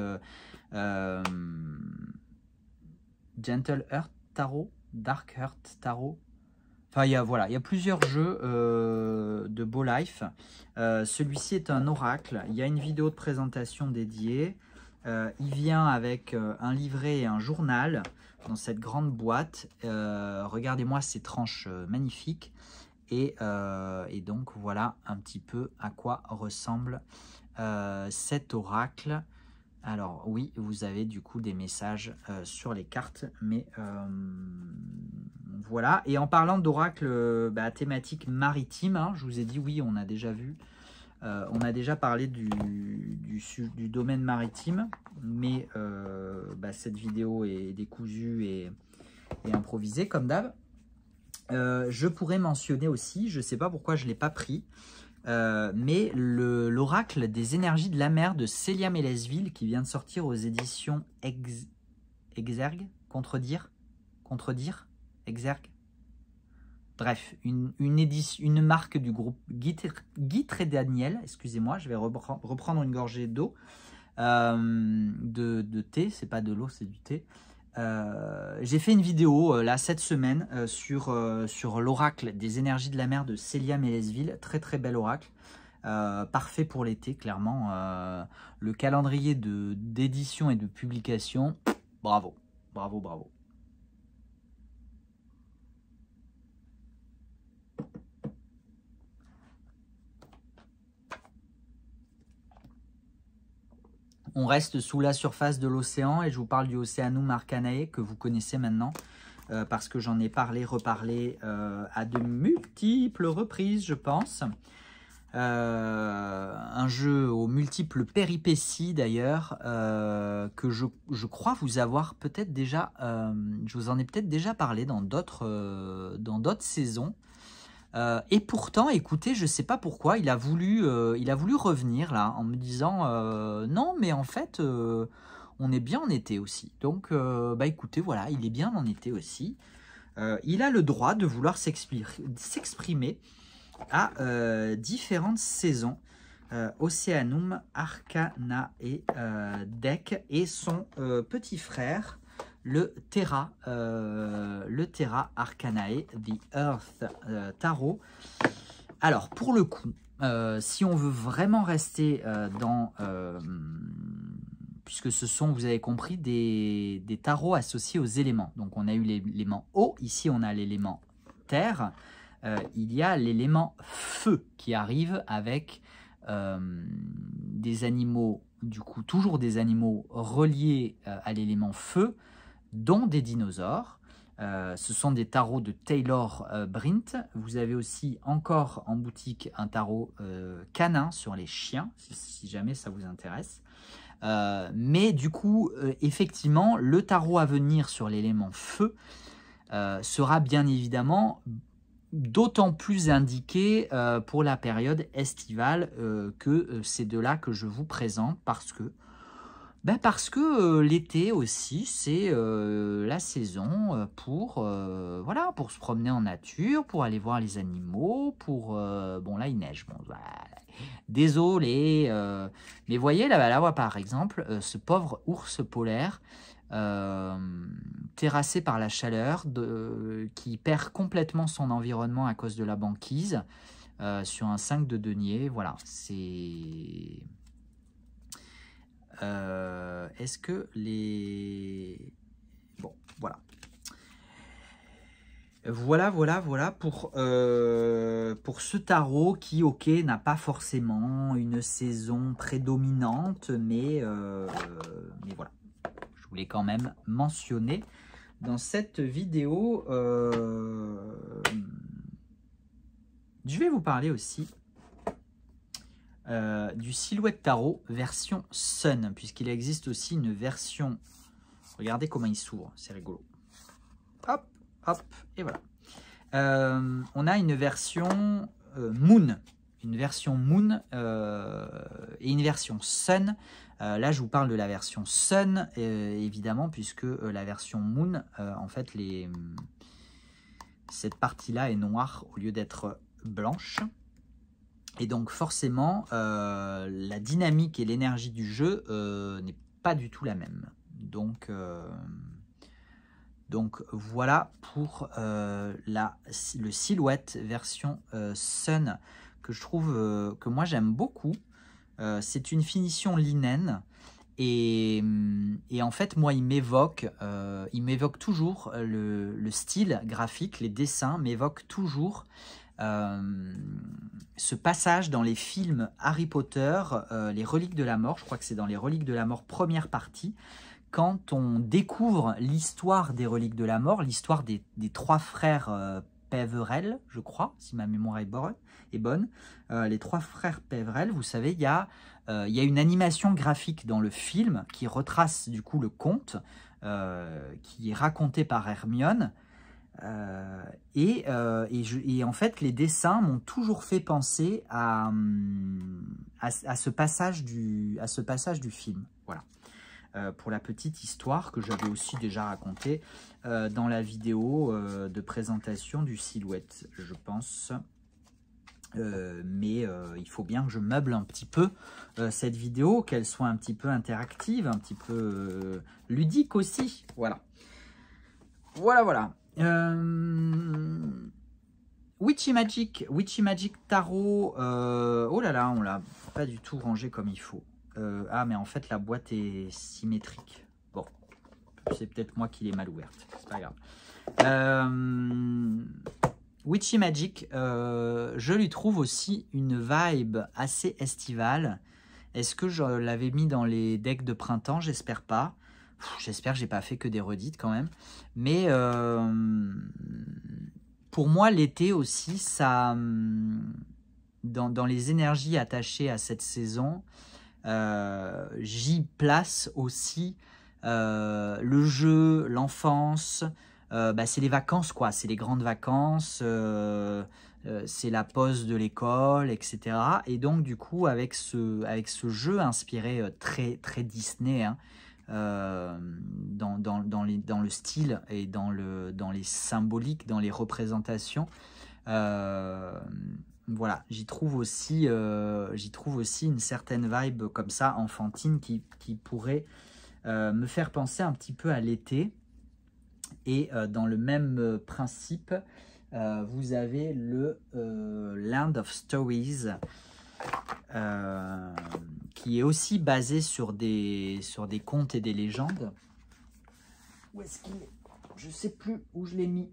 Gentle Earth Tarot, Dark Heart Tarot, Enfin, il y a, voilà, il y a plusieurs jeux euh, de Beau Life. Euh, celui-ci est un oracle. Il y a une vidéo de présentation dédiée. Euh, il vient avec un livret et un journal dans cette grande boîte. Regardez-moi ces tranches magnifiques. et, donc, voilà un petit peu à quoi ressemble cet oracle. Alors oui, vous avez du coup des messages euh, sur les cartes, mais euh, voilà. Et en parlant d'oracle bah, thématique maritime, hein, je vous ai dit oui, on a déjà vu, euh, on a déjà parlé du, domaine maritime, mais bah, cette vidéo est décousue et, et improvisée comme d'hab. je pourrais mentionner aussi, je ne sais pas pourquoi je ne l'ai pas pris, euh, mais l'oracle des énergies de la mer de Célia Mélesville, qui vient de sortir aux éditions Exergue, contredire, contredire, Exergue. Bref, une, une, édition, une marque du groupe Guitre et Daniel, excusez-moi, je vais reprendre une gorgée d'eau, euh, de, de, thé, c'est pas de l'eau, c'est du thé, euh, j'ai fait une vidéo euh, là cette semaine euh, sur, sur l'oracle des énergies de la mer de Célia Mélesville. Très très bel oracle. parfait pour l'été, clairement. le calendrier d'édition et de publication, bravo, bravo, bravo. On reste sous la surface de l'océan et je vous parle du Oceanum Arcanae que vous connaissez maintenant euh, parce que j'en ai parlé, reparlé euh, à de multiples reprises, je pense. Euh, un jeu aux multiples péripéties d'ailleurs, que je, crois vous avoir peut-être déjà, je vous en ai peut-être déjà parlé dans d'autres saisons. Euh, et pourtant, écoutez, je ne sais pas pourquoi, il a voulu, euh, il a voulu revenir là, en me disant euh, non, mais en fait, on est bien en été aussi. Donc, bah écoutez, voilà, il est bien en été aussi. il a le droit de vouloir s'exprimer à différentes saisons. Oceanum, Arcana et Deck et son petit frère le Terra, euh, le Terra Arcanae, The Earth euh, Tarot. Alors, pour le coup, euh, si on veut vraiment rester dans... puisque ce sont, vous avez compris, des, des, tarots associés aux éléments. Donc, on a eu l'élément eau, ici on a l'élément terre. il y a l'élément feu qui arrive avec des animaux, du coup, toujours des animaux reliés à l'élément feu, dont des dinosaures. Euh, ce sont des tarots de Taylor euh, Brint. Vous avez aussi encore en boutique un tarot euh, canin sur les chiens, si, jamais ça vous intéresse. mais du coup, effectivement, le tarot à venir sur l'élément feu sera bien évidemment d'autant plus indiqué pour la période estivale que c'est de là que je vous présente parce que ben, parce que euh, l'été aussi, c'est euh, la saison euh, pour, voilà, pour se promener en nature, pour aller voir les animaux, pour... bon, là, il neige. Bon, désolé. mais voyez, là, là, par exemple, ce pauvre ours polaire, terrassé par la chaleur, de, qui perd complètement son environnement à cause de la banquise, sur un 5 de denier. Voilà, c'est... Euh, est-ce que les... Bon, voilà. Voilà, voilà, voilà pour, euh, pour ce tarot qui, ok, n'a pas forcément une saison prédominante, mais, euh, voilà. Je voulais quand même mentionner dans cette vidéo. je vais vous parler aussi euh, du Silhouette Tarot version Sun, puisqu'il existe aussi une version... Regardez comment il s'ouvre, c'est rigolo. Hop, hop, et voilà. Euh, on a une version euh, Moon, une version Moon et une version Sun. là, je vous parle de la version Sun, évidemment, puisque la version Moon, en fait, les... cette partie-là est noire au lieu d'être blanche. Et donc forcément, euh, la dynamique et l'énergie du jeu euh, n'est pas du tout la même. Donc, euh, donc voilà pour la, le silhouette version Sun que je trouve que moi j'aime beaucoup. C'est une finition linen. Et, en fait, moi, il m'évoque, il m'évoque toujours le, le, style graphique, les dessins m'évoquent toujours euh, ce passage dans les films Harry Potter, euh, Les Reliques de la Mort, je crois que c'est dans Les Reliques de la Mort première partie, quand on découvre l'histoire des reliques de la mort, l'histoire des, trois frères péverel euh, Peverell, je crois, si ma mémoire est bonne, les trois frères Peverell, vous savez, il y, a une animation graphique dans le film qui retrace du coup le conte qui est raconté par Hermione euh, euh, et, en fait, les dessins m'ont toujours fait penser hum, à, à, ce passage du, à ce passage du film. Voilà. Euh, pour la petite histoire que j'avais aussi déjà racontée dans la vidéo de présentation du silhouette, je pense. mais il faut bien que je meuble un petit peu cette vidéo, qu'elle soit un petit peu interactive, un petit peu ludique aussi. Voilà. Voilà, voilà. Euh... Witchy Magic, Witchy Magic Tarot. Euh, oh là là, on l'a pas du tout rangé comme il faut. Euh, ah, mais en fait, la boîte est symétrique. Bon, c'est peut-être moi qui l'ai mal ouverte. C'est pas grave. Euh, Witchy Magic, je lui trouve aussi une vibe assez estivale. Est-ce que je l'avais mis dans les decks de printemps J'espère pas. J'espère que j'ai pas fait que des redites quand même. Mais euh, pour moi, l'été aussi, ça, hum, dans, les énergies attachées à cette saison, euh, j'y place aussi euh, le jeu, l'enfance. Bah, c'est les vacances, quoi. C'est les grandes vacances. c'est la pause de l'école, etc. Et donc, du coup, avec ce, avec ce jeu inspiré très, très Disney, hein, euh, dans, dans, dans, dans, le style et dans, le, dans les symboliques, dans les représentations. Euh, voilà, j'y trouve, aussi, euh, trouve aussi une certaine vibe comme ça, enfantine, qui, qui pourrait euh, me faire penser un petit peu à l'été. Et dans le même principe, vous avez le Land of Stories qui est aussi basé sur des, sur des contes et des légendes. Où est-ce qu'il est Je ne sais plus où je l'ai mis.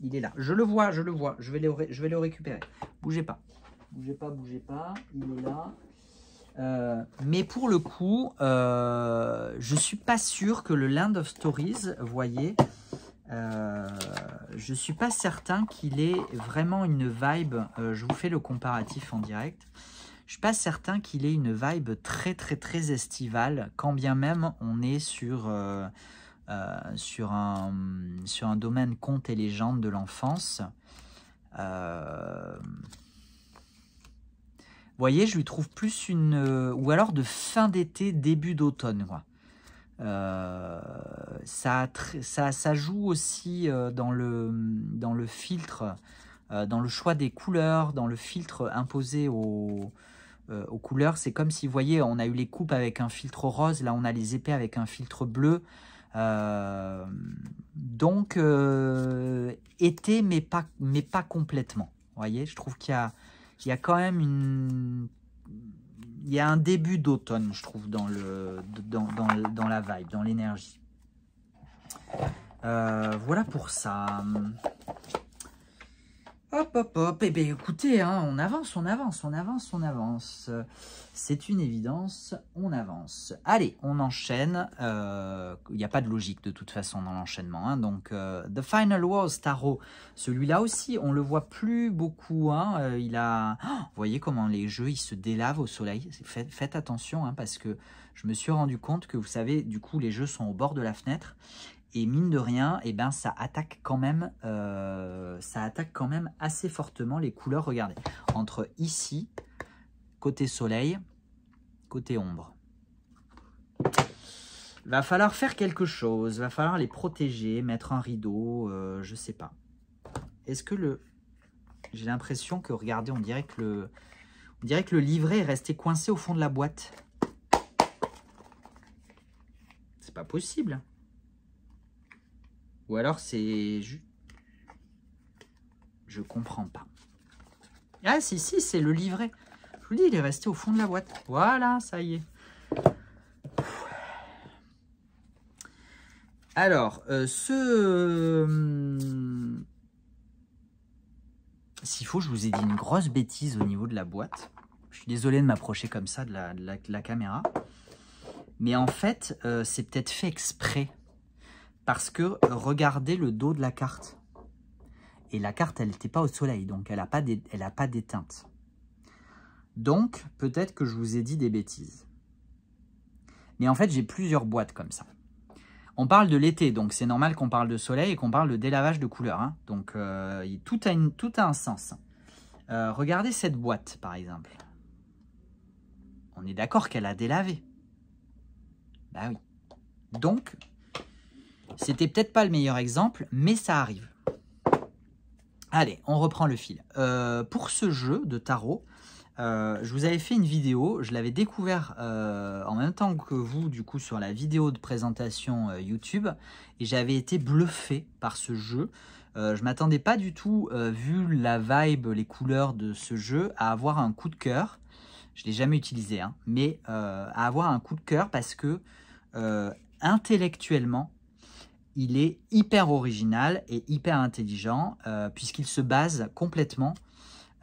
Il est là. Je le vois, je le vois. Je vais le, je vais récupérer. Bougez pas. Bougez pas, bougez pas. Il est là. Euh, mais pour le coup, je euh, je suis pas sûr que le Land of Stories, voyez, euh, je suis pas certain qu'il ait vraiment une vibe. Euh, je vous fais le comparatif en direct. Je suis pas certain qu'il ait une vibe très très très estivale, quand bien même on est sur, euh, euh, sur, un, sur un domaine conte et légende de l'enfance. Euh, vous voyez, je lui trouve plus une... ou alors de fin d'été, début d'automne. ça, ça, ça, joue aussi dans le, dans le filtre, dans le choix des couleurs, dans le filtre imposé au, euh, aux couleurs. C'est comme si, vous voyez, on a eu les coupes avec un filtre rose. Là, on a les épées avec un filtre bleu. Euh, donc, euh, été, mais pas, mais pas complètement. Vous voyez, je trouve qu'il y, il y a, quand même une... Il y a un début d'automne, je trouve, dans, le, dans, dans la vibe, dans l'énergie. voilà pour ça. Hop, hop, hop. Eh bien, écoutez, hein, on avance, on avance, on avance, on avance. C'est une évidence, on avance. Allez, on enchaîne. Euh, il n'y a pas de logique de toute façon dans l'enchaînement. Hein. Donc, euh, The Final Wars Tarot, celui-là aussi, on le voit plus beaucoup. Hein. Euh, il a... Oh, vous voyez comment les jeux, ils se délavent au soleil. Faites, faites attention, parce que je me suis rendu compte que, vous savez, du coup, les jeux sont au bord de la fenêtre et mine de rien, eh ben, ça, attaque quand même, euh, ça attaque quand même assez fortement les couleurs. Regardez, entre ici, côté soleil, côté ombre. Va falloir faire quelque chose, va falloir les protéger, mettre un rideau, euh, je sais pas. Est-ce que le... J'ai l'impression que, regardez, on dirait que, le... on dirait que le livret est resté coincé au fond de la boîte. C'est pas possible. Ou alors c'est... Je comprends pas. Ah si, si, c'est le livret. Je vous dis, il est resté au fond de la boîte. Voilà, ça y est. Alors, euh, ce... Hmm, s'il faut, je vous ai dit une grosse bêtise au niveau de la boîte. Je suis désolé de m'approcher comme ça de la, caméra. Mais en fait, euh, c'est peut-être fait exprès parce que regardez le dos de la carte. Et la carte, elle n'était pas au soleil, donc elle n'a pas d'éteinte. Donc, peut-être que je vous ai dit des bêtises. Mais en fait, j'ai plusieurs boîtes comme ça. On parle de l'été, donc c'est normal qu'on parle de soleil et qu'on parle de délavage de couleurs. Hein. Donc, euh, tout, a tout, un sens. Euh, regardez cette boîte, par exemple. On est d'accord qu'elle a délavé. Bah oui. Donc, c'était peut-être pas le meilleur exemple, mais ça arrive. Allez, on reprend le fil. Euh, pour ce jeu de tarot, euh, je vous avais fait une vidéo, je l'avais découvert euh, en même temps que vous, du coup, sur la vidéo de présentation YouTube, et j'avais été bluffé par ce jeu. je m'attendais pas du tout, vu la vibe, les couleurs de ce jeu, à avoir un coup de cœur. Je l'ai jamais utilisé, hein, mais à avoir un coup de cœur parce que intellectuellement, il est hyper original et hyper intelligent euh, puisqu'il se base complètement,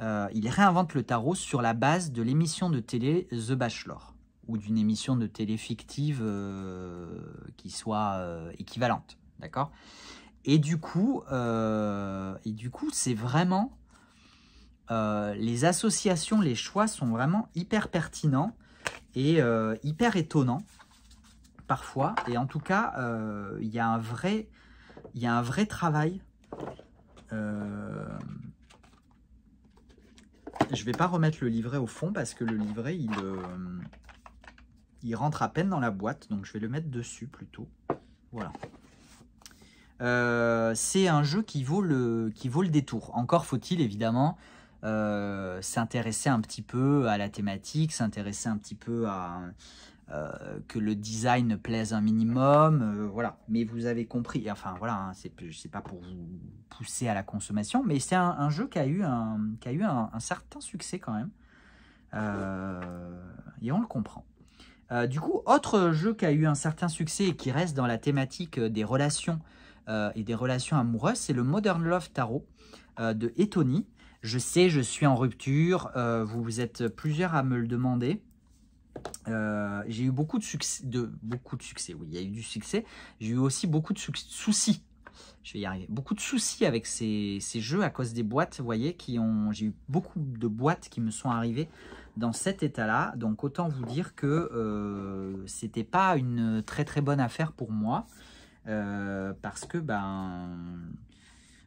euh, il réinvente le tarot sur la base de l'émission de télé The Bachelor ou d'une émission de télé fictive euh, qui soit équivalente, d'accord Et du coup, et du coup, c'est vraiment les associations, les choix sont vraiment hyper pertinents et hyper étonnants parfois. Et en tout cas, euh, il y, a un vrai, y a un vrai travail. Euh, je ne vais pas remettre le livret au fond parce que le livret, il, euh, il rentre à peine dans la boîte. Donc, je vais le mettre dessus plutôt. Voilà. c'est un jeu qui vaut le, qui vaut le détour. Encore faut-il, évidemment, s'intéresser un petit peu à la thématique, s'intéresser un petit peu à, euh, que le design plaise un minimum, euh, voilà. Mais vous avez compris, enfin voilà, hein, c'est pas pour vous pousser à la consommation, mais c'est un, jeu qui a eu, un, qui a eu un, certain succès quand même. Euh, et on le comprend. du coup, autre jeu qui a eu un certain succès et qui reste dans la thématique des relations et des relations amoureuses, c'est le Modern Love Tarot de Etoni. Je sais, je suis en rupture, vous vous êtes plusieurs à me le demander. Euh, j'ai eu beaucoup de succès, de, beaucoup de succès, oui, il y a eu du succès. J'ai eu aussi beaucoup de soucis. Je vais y arriver. Beaucoup de soucis avec ces, jeux à cause des boîtes, vous voyez, qui ont. J'ai eu beaucoup de boîtes qui me sont arrivées dans cet état-là. Donc autant vous dire que euh, c'était pas une très très bonne affaire pour moi. Euh, parce que ben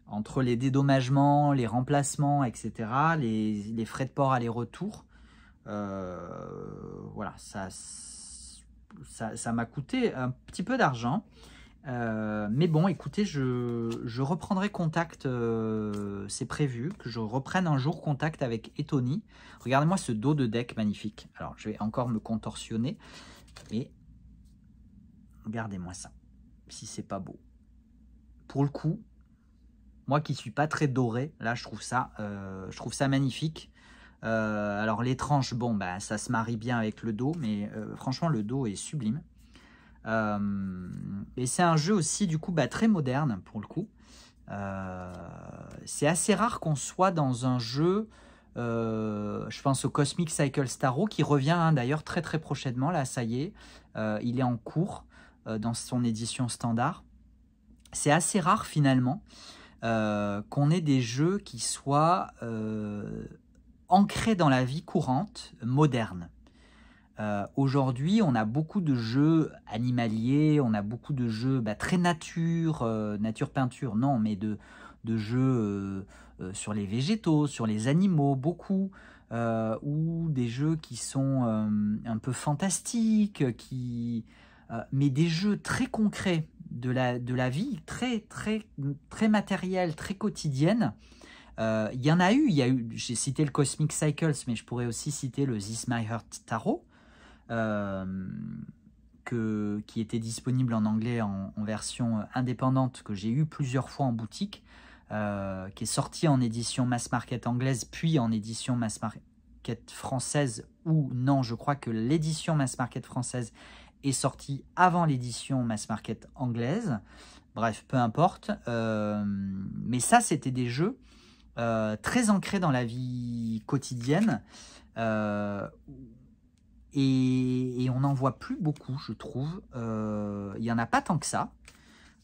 entre les dédommagements, les remplacements, etc., les, les frais de port aller-retour, euh, voilà, ça ça m'a coûté un petit peu d'argent. Euh, mais bon, écoutez, je, reprendrai contact, euh, c'est prévu, que je reprenne un jour contact avec Etoni. Regardez-moi ce dos de deck magnifique. Alors, je vais encore me contorsionner, Et regardez-moi ça, si c'est pas beau. Pour le coup, moi qui suis pas très doré, là, je trouve ça, je trouve ça magnifique. Euh, alors les tranches, bon, bah, ça se marie bien avec le dos, mais euh, franchement, le dos est sublime. Euh, et c'est un jeu aussi, du coup, bah, très moderne, pour le coup. c'est assez rare qu'on soit dans un jeu, je pense au Cosmic Cycle Starro, qui revient hein, d'ailleurs très très prochainement, là, ça y est, il est en cours dans son édition standard. C'est assez rare, finalement, qu'on ait des jeux qui soient ancré dans la vie courante, moderne. Euh, aujourd'hui, on a beaucoup de jeux animaliers, on a beaucoup de jeux bah, très nature, euh, nature-peinture, non, mais de, jeux euh, sur les végétaux, sur les animaux, beaucoup, ou des jeux qui sont un peu fantastiques, qui, mais des jeux très concrets de la, de la vie, très, très, très matériels, très quotidienne, euh, il y en a eu, il eu, j'ai cité le Cosmic Cycles, mais je pourrais aussi citer le This My Heart Tarot, euh, que, qui était disponible en anglais en, version indépendante, que j'ai eu plusieurs fois en boutique, euh, qui est sorti en édition mass market anglaise, puis en édition mass market française, ou non, je crois que l'édition mass market française est sortie avant l'édition mass market anglaise. Bref, peu importe. mais ça, c'était des jeux euh, très ancré dans la vie quotidienne. Euh, et, on n'en voit plus beaucoup, je trouve. Il euh, y n'y en a pas tant que ça.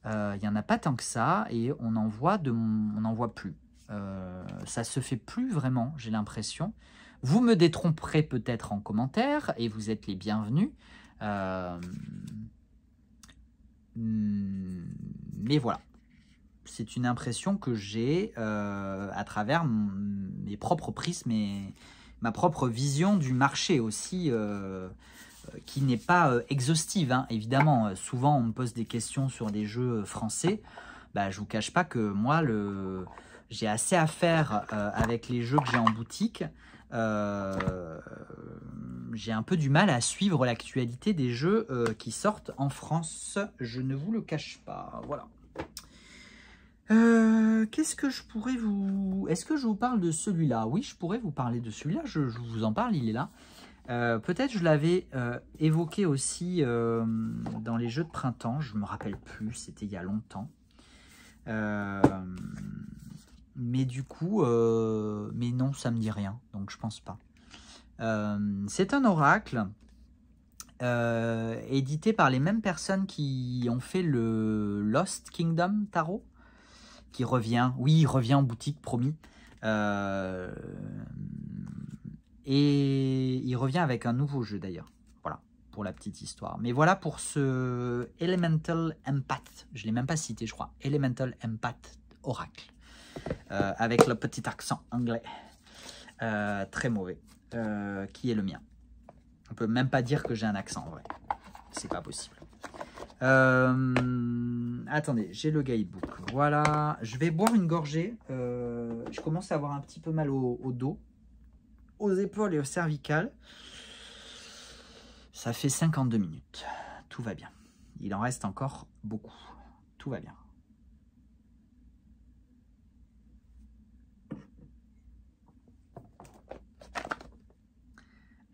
Il n'y en a pas tant que ça. Et on n'en voit, de, on en voit plus. ça se fait plus vraiment, j'ai l'impression. Vous me détromperez peut-être en commentaire, et vous êtes les bienvenus. Hmm, mais voilà, c'est une impression que j'ai euh, à travers mes propres prismes et ma propre vision du marché aussi, euh, euh, qui n'est pas exhaustive. Hein. Évidemment, souvent on me pose des questions sur des jeux français. Je bah, je vous cache pas que moi, j'ai assez à faire avec les jeux que j'ai en boutique. j'ai un peu du mal à suivre l'actualité des jeux qui sortent en France. Je ne vous le cache pas. Voilà. Euh, qu'est-ce que je pourrais vous... Est-ce que je vous parle de celui-là Oui, je pourrais vous parler de celui-là. Je, vous en parle, il est là. Euh, peut-être je l'avais euh, évoqué aussi dans les jeux de printemps. Je me rappelle plus, c'était il y a longtemps. mais du coup, mais non, ça me dit rien. Donc je pense pas. C'est un oracle. édité par les mêmes personnes qui ont fait le Lost Kingdom Tarot revient. Oui, il revient en boutique, promis. Euh, et il revient avec un nouveau jeu d'ailleurs. Voilà, pour la petite histoire. Mais voilà pour ce Elemental Empath. Je ne l'ai même pas cité, je crois. Elemental Empath Oracle. Euh, avec le petit accent anglais. Euh, très mauvais. qui est le mien. On peut même pas dire que j'ai un accent, en vrai. C'est pas possible. Euh, attendez, j'ai le guidebook. Voilà, je vais boire une gorgée. Euh, je commence à avoir un petit peu mal au, dos, aux épaules et au cervicales. Ça fait 52 minutes. Tout va bien. Il en reste encore beaucoup. Tout va bien.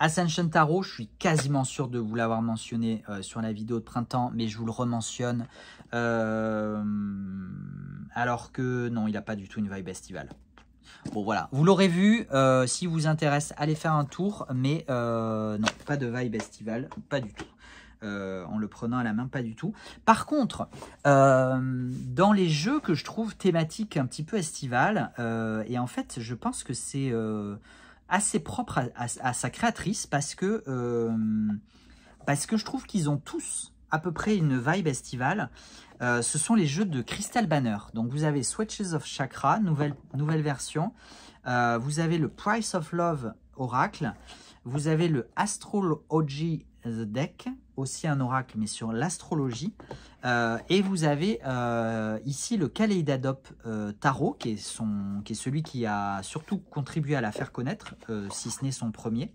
Ascension Tarot, je suis quasiment sûr de vous l'avoir mentionné euh, sur la vidéo de printemps, mais je vous le rementionne. Euh, alors que non, il n'a pas du tout une vibe estivale. Bon voilà, vous l'aurez vu, euh, si vous intéresse, allez faire un tour, mais euh, non, pas de vibe estivale, pas du tout. en le prenant à la main, pas du tout. Par contre, dans les jeux que je trouve thématiques un petit peu estivales, et en fait, je pense que c'est assez propre à, sa créatrice parce que, euh, parce que je trouve qu'ils ont tous à peu près une vibe estivale. Euh, ce sont les jeux de Crystal Banner. Donc vous avez Switches of Chakra, nouvelle, nouvelle version. Euh, vous avez le Price of Love Oracle. Vous avez le Astral OG The Deck aussi un oracle, mais sur l'astrologie. Euh, et vous avez euh, ici le Kaleidadop euh, Tarot, qui est, son, qui est, celui qui a surtout contribué à la faire connaître, si ce n'est son premier.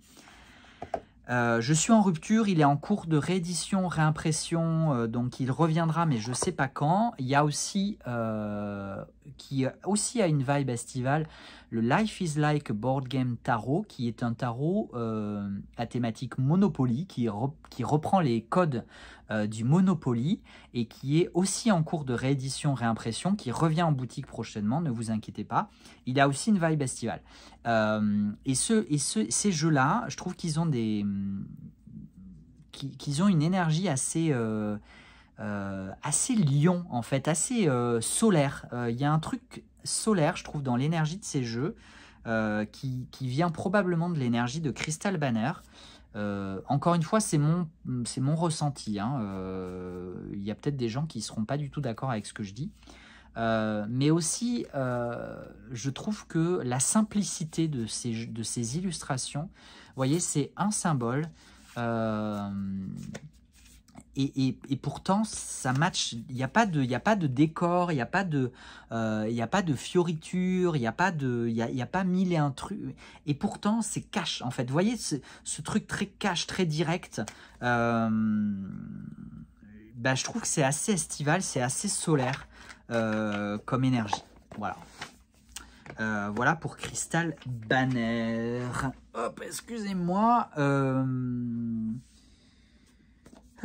je suis en rupture, il est en cours de réédition, réimpression, donc il reviendra, mais je ne sais pas quand. Il y a aussi qui aussi a une vibe estivale, le Life is Like Board Game Tarot, qui est un tarot euh, à thématique Monopoly, qui, qui reprend les codes euh, du Monopoly et qui est aussi en cours de réédition, réimpression, qui revient en boutique prochainement, ne vous inquiétez pas. Il a aussi une vibe estivale. Euh, et ce, et ces jeux-là, je trouve qu'ils ont des... qu'ils ont une énergie assez euh, assez lion en fait, assez euh, solaire. Euh, il y a un truc solaire, je trouve, dans l'énergie de ces jeux, qui, vient probablement de l'énergie de Crystal Banner. encore une fois, c'est mon, mon ressenti. Hein. Il y a peut-être des gens qui ne seront pas du tout d'accord avec ce que je dis. mais aussi, je trouve que la simplicité de ces, de ces illustrations, vous voyez, c'est un symbole et, pourtant, ça match. Il n'y a, pas de, y a pas de décor, il n'y a, pas de, euh, y a pas de fioriture, il n'y a, pas de, pas mille et un trucs. Et pourtant, c'est cash, en fait. Vous voyez ce, truc très cash, très direct euh, bah, Je trouve que c'est assez estival, c'est assez solaire euh, comme énergie. Voilà. Euh, voilà pour Crystal Banner. Hop, excusez-moi.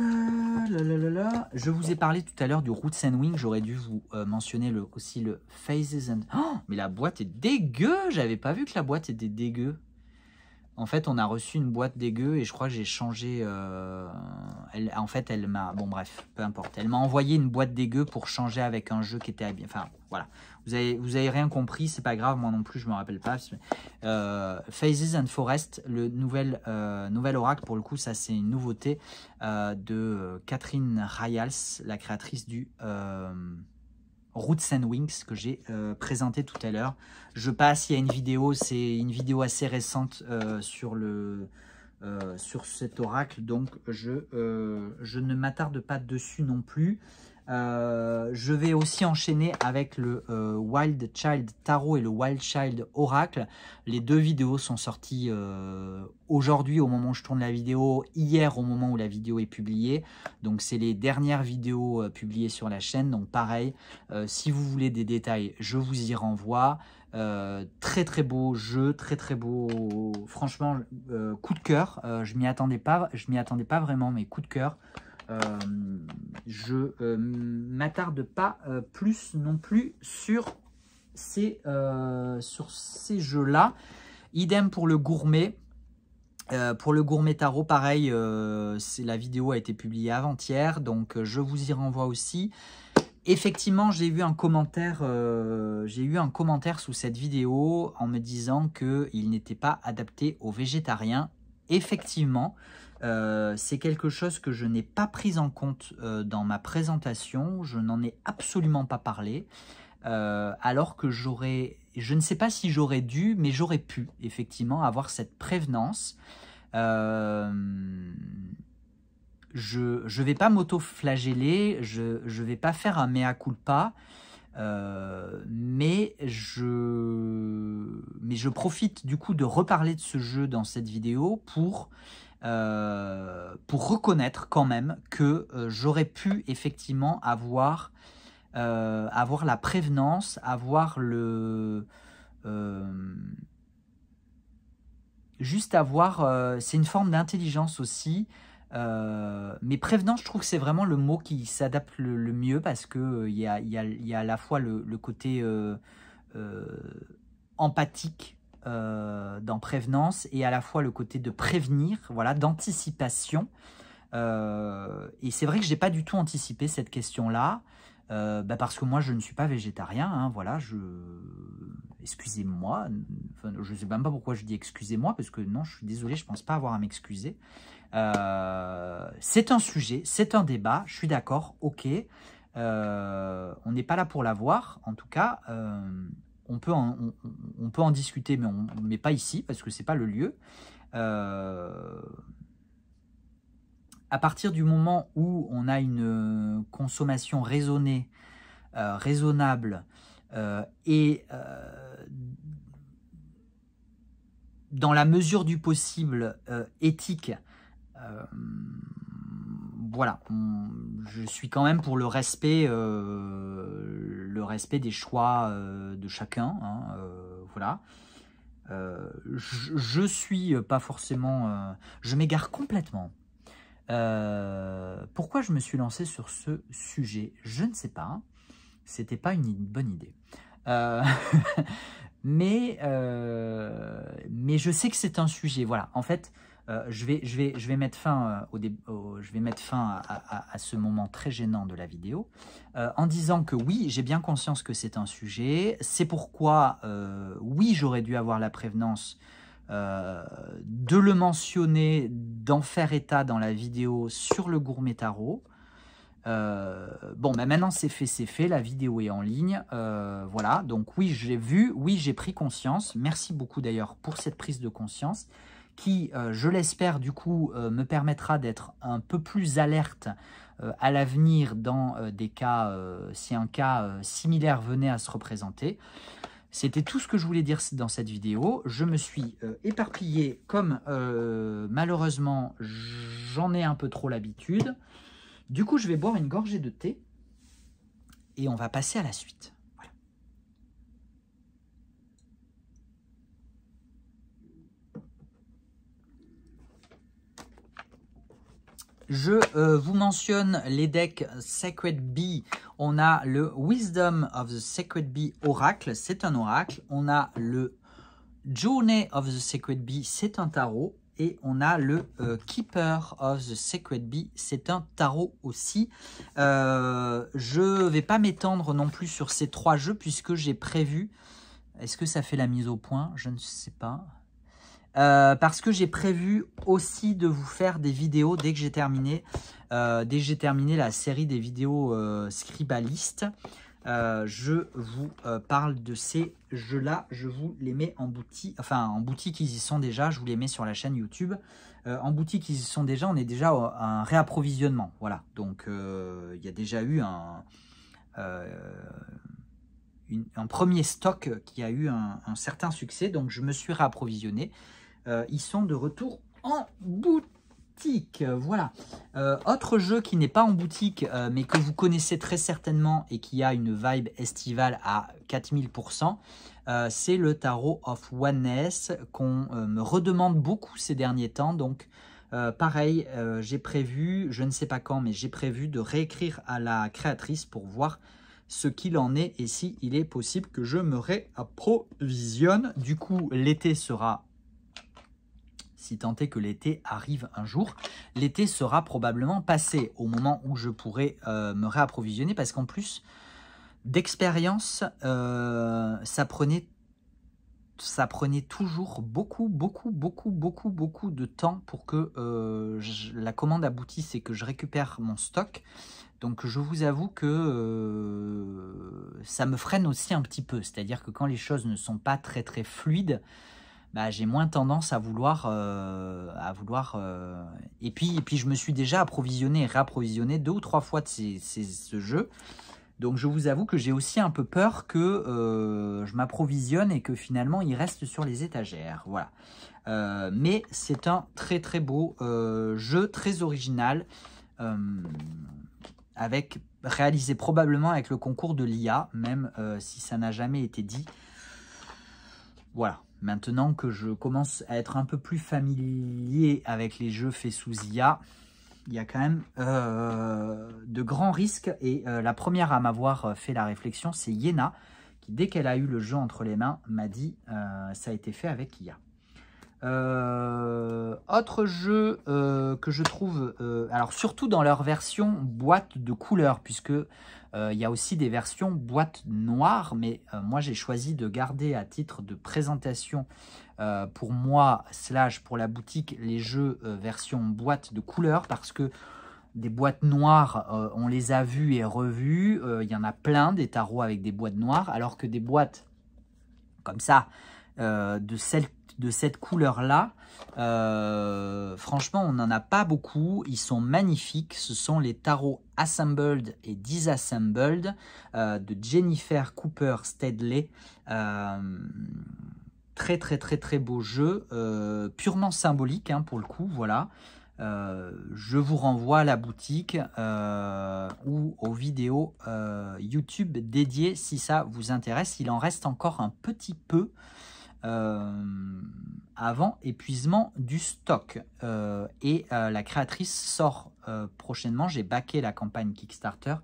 Euh, je vous ai parlé tout à l'heure du Roots and Wing. J'aurais dû vous euh, mentionner aussi le Phases and... Oh, mais la boîte est dégueu J'avais pas vu que la boîte était dégueu. En fait, on a reçu une boîte dégueu et je crois que j'ai changé... Euh, en fait, elle m'a... Bon, bref, peu importe. Elle m'a envoyé une boîte dégueu pour changer avec un jeu qui était... Enfin, voilà. Vous avez, vous avez rien compris, c'est pas grave, moi non plus, je me rappelle pas. Euh, Phases and Forest, le euh, nouvel, oracle, pour le coup, ça c'est une nouveauté euh, de Catherine Ryals, la créatrice du Roots and Wings que j'ai présenté tout à l'heure. Je passe, il y a une vidéo, c'est une vidéo assez récente sur le... sur cet oracle, donc je, je ne m'attarde pas dessus non plus. Euh, je vais aussi enchaîner avec le euh, Wild Child Tarot et le Wild Child Oracle. Les deux vidéos sont sorties euh, aujourd'hui au moment où je tourne la vidéo, hier au moment où la vidéo est publiée. Donc c'est les dernières vidéos publiées sur la chaîne. Donc pareil, si vous voulez des détails, je vous y renvoie. très très beau jeu, très très beau, franchement coup de cœur. je m'y attendais pas, je m'y attendais pas vraiment, mais coup de cœur. Euh, je euh, m'attarde pas euh, plus non plus sur ces, jeux-là. Idem pour le gourmet. pour le gourmet tarot, pareil, euh, la vidéo a été publiée avant-hier, donc je vous y renvoie aussi. Effectivement, j'ai j'ai eu un commentaire sous cette vidéo en me disant qu'il n'était pas adapté aux végétariens. Effectivement, euh, c'est quelque chose que je n'ai pas pris en compte euh, dans ma présentation, je n'en ai absolument pas parlé, euh, alors que j'aurais, je ne sais pas si j'aurais dû, mais j'aurais pu effectivement avoir cette prévenance. je ne vais pas m'auto-flageller, je ne vais pas faire un mea culpa, mais je mais je profite du coup de reparler de ce jeu dans cette vidéo pour euh, pour reconnaître quand même que euh, j'aurais pu effectivement avoir, euh, avoir la prévenance, avoir le... juste avoir... c'est une forme d'intelligence aussi. mais prévenance, je trouve que c'est vraiment le mot qui s'adapte le, mieux parce qu'il il y, y, a, à la fois le, le côté empathique euh, dans prévenance et à la fois le côté de prévenir, voilà, d'anticipation. Euh, et c'est vrai que j'ai pas du tout anticipé cette question-là, euh, bah, parce que moi je ne suis pas végétarien, hein, voilà, je... Excusez-moi, enfin, je sais même pas pourquoi je dis excusez-moi, parce que non, je suis désolé, je pense pas avoir à m'excuser. c'est un sujet, c'est un débat, je suis d'accord, ok. on n'est pas là pour l'avoir, en tout cas, on peut en, on, peut en discuter, mais, mais pas ici, parce que ce n'est pas le lieu. Euh, à partir du moment où on a une euh, consommation raisonnée, euh, raisonnable, et dans la mesure du possible éthique, voilà, je suis quand même pour le respect le respect des choix euh, de chacun. Hein, euh, voilà. Euh, je, suis pas forcément... je m'égare complètement. pourquoi je me suis lancé sur ce sujet Je ne sais pas. C'était pas une bonne idée. mais, mais je sais que c'est un sujet. Voilà, en fait, euh, je, vais, mettre fin, à, ce moment très gênant de la vidéo euh, en disant que oui, j'ai bien conscience que c'est un sujet. C'est pourquoi, euh, oui, j'aurais dû avoir la prévenance de le mentionner, d'en faire état dans la vidéo sur le gourmet tarot. bon, bah maintenant c'est fait, c'est fait, la vidéo est en ligne, voilà, donc oui, j'ai vu, oui, j'ai pris conscience, merci beaucoup d'ailleurs pour cette prise de conscience, qui, euh, je l'espère, du coup, euh, me permettra d'être un peu plus alerte euh, à l'avenir dans des cas, si un cas similaire venait à se représenter. C'était tout ce que je voulais dire dans cette vidéo. Je me suis éparpillé comme malheureusement j'en ai un peu trop l'habitude. Du coup, je vais boire une gorgée de thé et on va passer à la suite. Je euh, vous mentionne les decks Sacred Bee. On a le Wisdom of the Sacred Bee Oracle, c'est un oracle. On a le Journey of the Sacred Bee, c'est un tarot. Et on a le euh, Keeper of the Sacred Bee, c'est un tarot aussi. Euh, je ne vais pas m'étendre non plus sur ces trois jeux puisque j'ai prévu... Est-ce que ça fait la mise au point Je ne sais pas. Euh, parce que j'ai prévu aussi de vous faire des vidéos dès que j'ai terminé, euh, dès j'ai terminé la série des vidéos euh, Scribalistes. je vous parle de ces jeux-là, je vous les mets en boutique, enfin en boutique ils y sont déjà, je vous les mets sur la chaîne YouTube. en boutique ils y sont déjà, on est déjà à un réapprovisionnement, voilà. Donc il y a déjà eu un, un premier stock qui a eu un certain succès, donc je me suis réapprovisionné. Euh, ils sont de retour en boutique. Voilà. Euh, autre jeu qui n'est pas en boutique, euh, mais que vous connaissez très certainement et qui a une vibe estivale à 4000%, c'est le Tarot of Oneness qu'on me redemande beaucoup ces derniers temps. Donc, pareil, j'ai prévu, je ne sais pas quand, mais j'ai prévu de réécrire à la créatrice pour voir ce qu'il en est et si il est possible que je me réapprovisionne. Du coup, l'été sera si tant est que l'été arrive un jour. L'été sera probablement passé au moment où je pourrai euh, me réapprovisionner parce qu'en plus d'expérience, euh, ça prenait ça prenait toujours beaucoup, beaucoup, beaucoup, beaucoup, beaucoup de temps pour que euh, la commande aboutisse et que je récupère mon stock. Donc je vous avoue que ça me freine aussi un petit peu. C'est-à-dire que quand les choses ne sont pas très très fluides, bah, j'ai moins tendance à vouloir... Euh, à vouloir euh, et, puis, et puis, je me suis déjà approvisionné et réapprovisionné deux ou trois fois de ce jeu. Donc, je vous avoue que j'ai aussi un peu peur que euh, je m'approvisionne et que finalement, il reste sur les étagères. Voilà. mais c'est un très, très beau jeu, très original. avec réalisé probablement avec le concours de l'IA, même si ça n'a jamais été dit. Voilà. Maintenant que je commence à être un peu plus familier avec les jeux faits sous IA, il y a quand même euh, de grands risques. Et euh, la première à m'avoir euh, fait la réflexion, c'est Yena, qui dès qu'elle a eu le jeu entre les mains, m'a dit ça a été fait avec IA ». autre jeu que je trouve, alors surtout dans leur version boîte de couleurs, puisque euh, il y a aussi des versions boîtes noire, mais euh, moi j'ai choisi de garder à titre de présentation euh, pour moi, slash pour la boutique, les jeux version boîte de couleur parce que des boîtes noires, on les a vues et revues. Il y en a plein des tarots avec des boîtes noires, alors que des boîtes comme ça, de celles de cette couleur-là. Euh, franchement, on n'en a pas beaucoup. Ils sont magnifiques. Ce sont les tarots Assembled et Disassembled euh, de Jennifer Cooper Steadley. Euh, très, très, très, très beau jeu. purement symbolique, hein, pour le coup. Voilà. je vous renvoie à la boutique ou aux vidéos YouTube dédiées si ça vous intéresse. Il en reste encore un petit peu. Euh, avant épuisement du stock. Euh, et euh, la créatrice sort prochainement, j'ai baqué la campagne Kickstarter,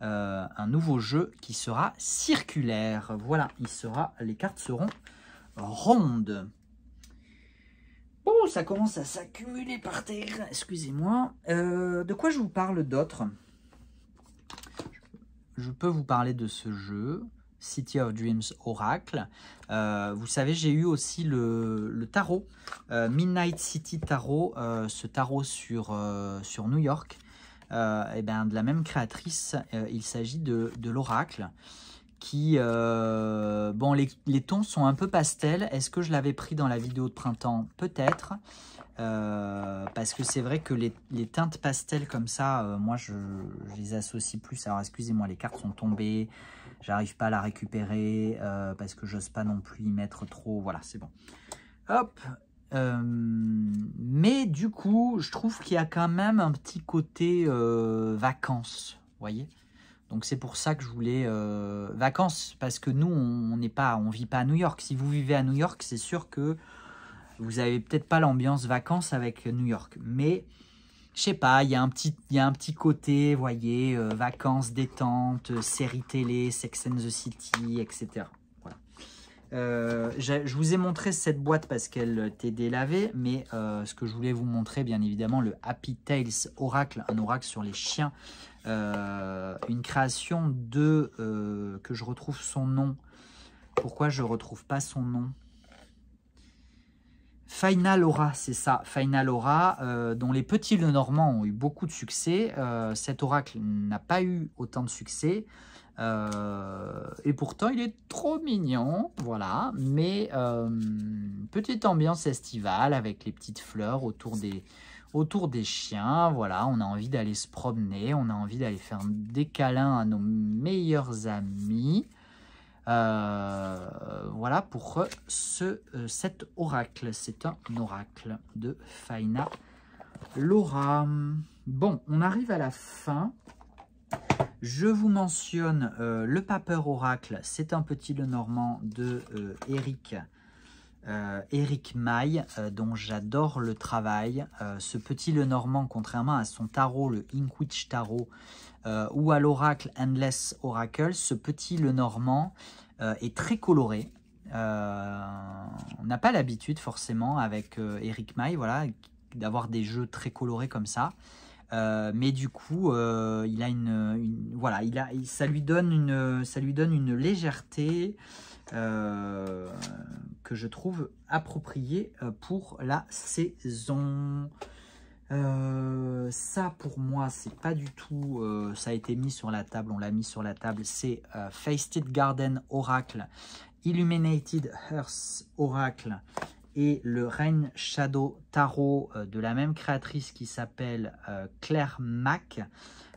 un nouveau jeu qui sera circulaire. Voilà, il sera, les cartes seront rondes. Oh, ça commence à s'accumuler par terre, excusez-moi. de quoi je vous parle d'autre je peux vous parler de ce jeu. City of Dreams Oracle. Euh, vous savez, j'ai eu aussi le, tarot, euh, Midnight City Tarot, euh, ce tarot sur, sur New York, et ben, de la même créatrice. il s'agit de, de l'Oracle qui... bon, les, les, tons sont un peu pastels. Est-ce que je l'avais pris dans la vidéo de printemps Peut-être. parce que c'est vrai que les, les, teintes pastels comme ça, moi je, je, les associe plus. Alors excusez-moi, les cartes sont tombées, j'arrive pas à la récupérer euh, parce que j'ose pas non plus y mettre trop. Voilà, c'est bon. Hop euh, mais du coup, je trouve qu'il y a quand même un petit côté euh, vacances, voyez donc c'est pour ça que je voulais vacances, parce que nous, on n'est pas, on vit pas à New York. Si vous vivez à New York, c'est sûr que vous avez peut-être pas l'ambiance vacances avec New York. Mais je sais pas, il y, a un petit, y a un petit côté, voyez, euh, vacances, détente, euh, série télé, Sex and the City, etc. Euh, je vous ai montré cette boîte parce qu'elle était délavée, mais ce que je voulais vous montrer, bien évidemment, le Happy Tales Oracle, un oracle sur les chiens, une création de, que je retrouve son nom. Pourquoi je retrouve pas son nom Final Aura, c'est ça, Final Aura, euh, dont les petits normand ont eu beaucoup de succès. Euh, cet oracle n'a pas eu autant de succès. Euh, et pourtant, il est trop mignon, voilà. Mais petite ambiance estivale avec les petites fleurs autour des, autour des chiens. Voilà, on a envie d'aller se promener, on a envie d'aller faire des câlins à nos meilleurs amis. Euh, voilà pour ce, euh, cet oracle. C'est un oracle de Faina Laura. Bon, on arrive à la fin. Je vous mentionne euh, le Papeur Oracle, c'est un petit le normand de Eric, Eric Maille, dont j'adore le travail. ce petit le normand contrairement à son tarot, le inkwitch Tarot, ou à l'Oracle Endless Oracle, ce petit le normand euh, est très coloré. Euh, on n'a pas l'habitude forcément avec euh, Eric May voilà, d'avoir des jeux très colorés comme ça. mais du coup, il a voilà, il a, ça lui donne une, ça lui donne une légèreté que je trouve appropriée pour la saison. Euh, ça pour moi c'est pas du tout euh, ça a été mis sur la table on l'a mis sur la table c'est euh, Garden Oracle Illuminated Hearth Oracle et le Rain Shadow Tarot euh, de la même créatrice qui s'appelle Claire Mack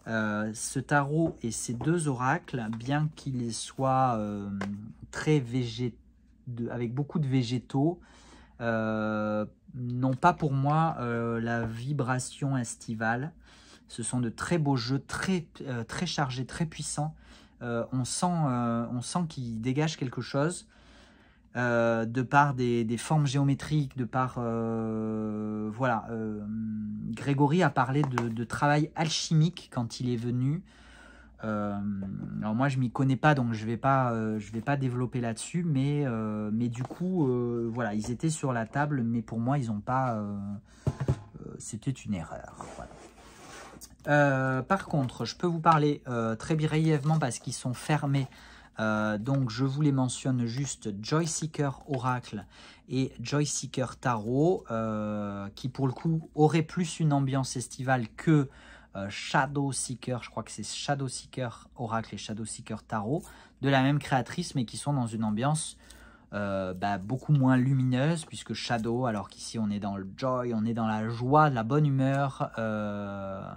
ce tarot et ces deux oracles bien qu'ils soient très végétaux avec beaucoup de végétaux n'ont pas pour moi euh, la vibration estivale. Ce sont de très beaux jeux, très, euh, très chargés, très puissants. Euh, on sent, sent qu'ils dégagent quelque chose de par des, formes géométriques, de par... voilà, Grégory a parlé de, travail alchimique quand il est venu euh, alors moi je m'y connais pas donc je vais pas euh, je vais pas développer là-dessus mais euh, mais du coup voilà ils étaient sur la table mais pour moi ils ont pas c'était une erreur par contre je peux vous parler très brièvement parce qu'ils sont fermés donc je vous les mentionne juste Joyseeker Oracle et Joyseeker Tarot qui pour le coup auraient plus une ambiance estivale que euh, Shadow Seeker, je crois que c'est Shadow Seeker Oracle et Shadow Seeker Tarot, de la même créatrice, mais qui sont dans une ambiance euh, bah, beaucoup moins lumineuse, puisque Shadow, alors qu'ici on est dans le joy, on est dans la joie, la bonne humeur. Euh,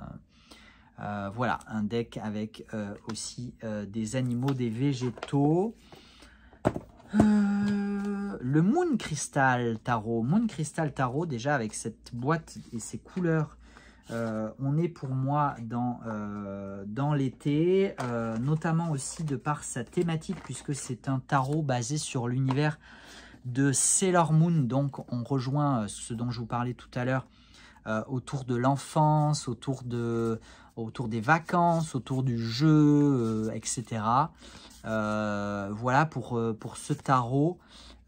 voilà, un deck avec aussi des animaux, des végétaux. le Moon Crystal Tarot. Moon Crystal Tarot, déjà avec cette boîte et ses couleurs euh, on est pour moi dans, euh, l'été, euh, notamment aussi de par sa thématique, puisque c'est un tarot basé sur l'univers de Sailor Moon. Donc on rejoint ce dont je vous parlais tout à l'heure, autour de l'enfance, autour, de, des vacances, autour du jeu, etc. voilà pour ce tarot.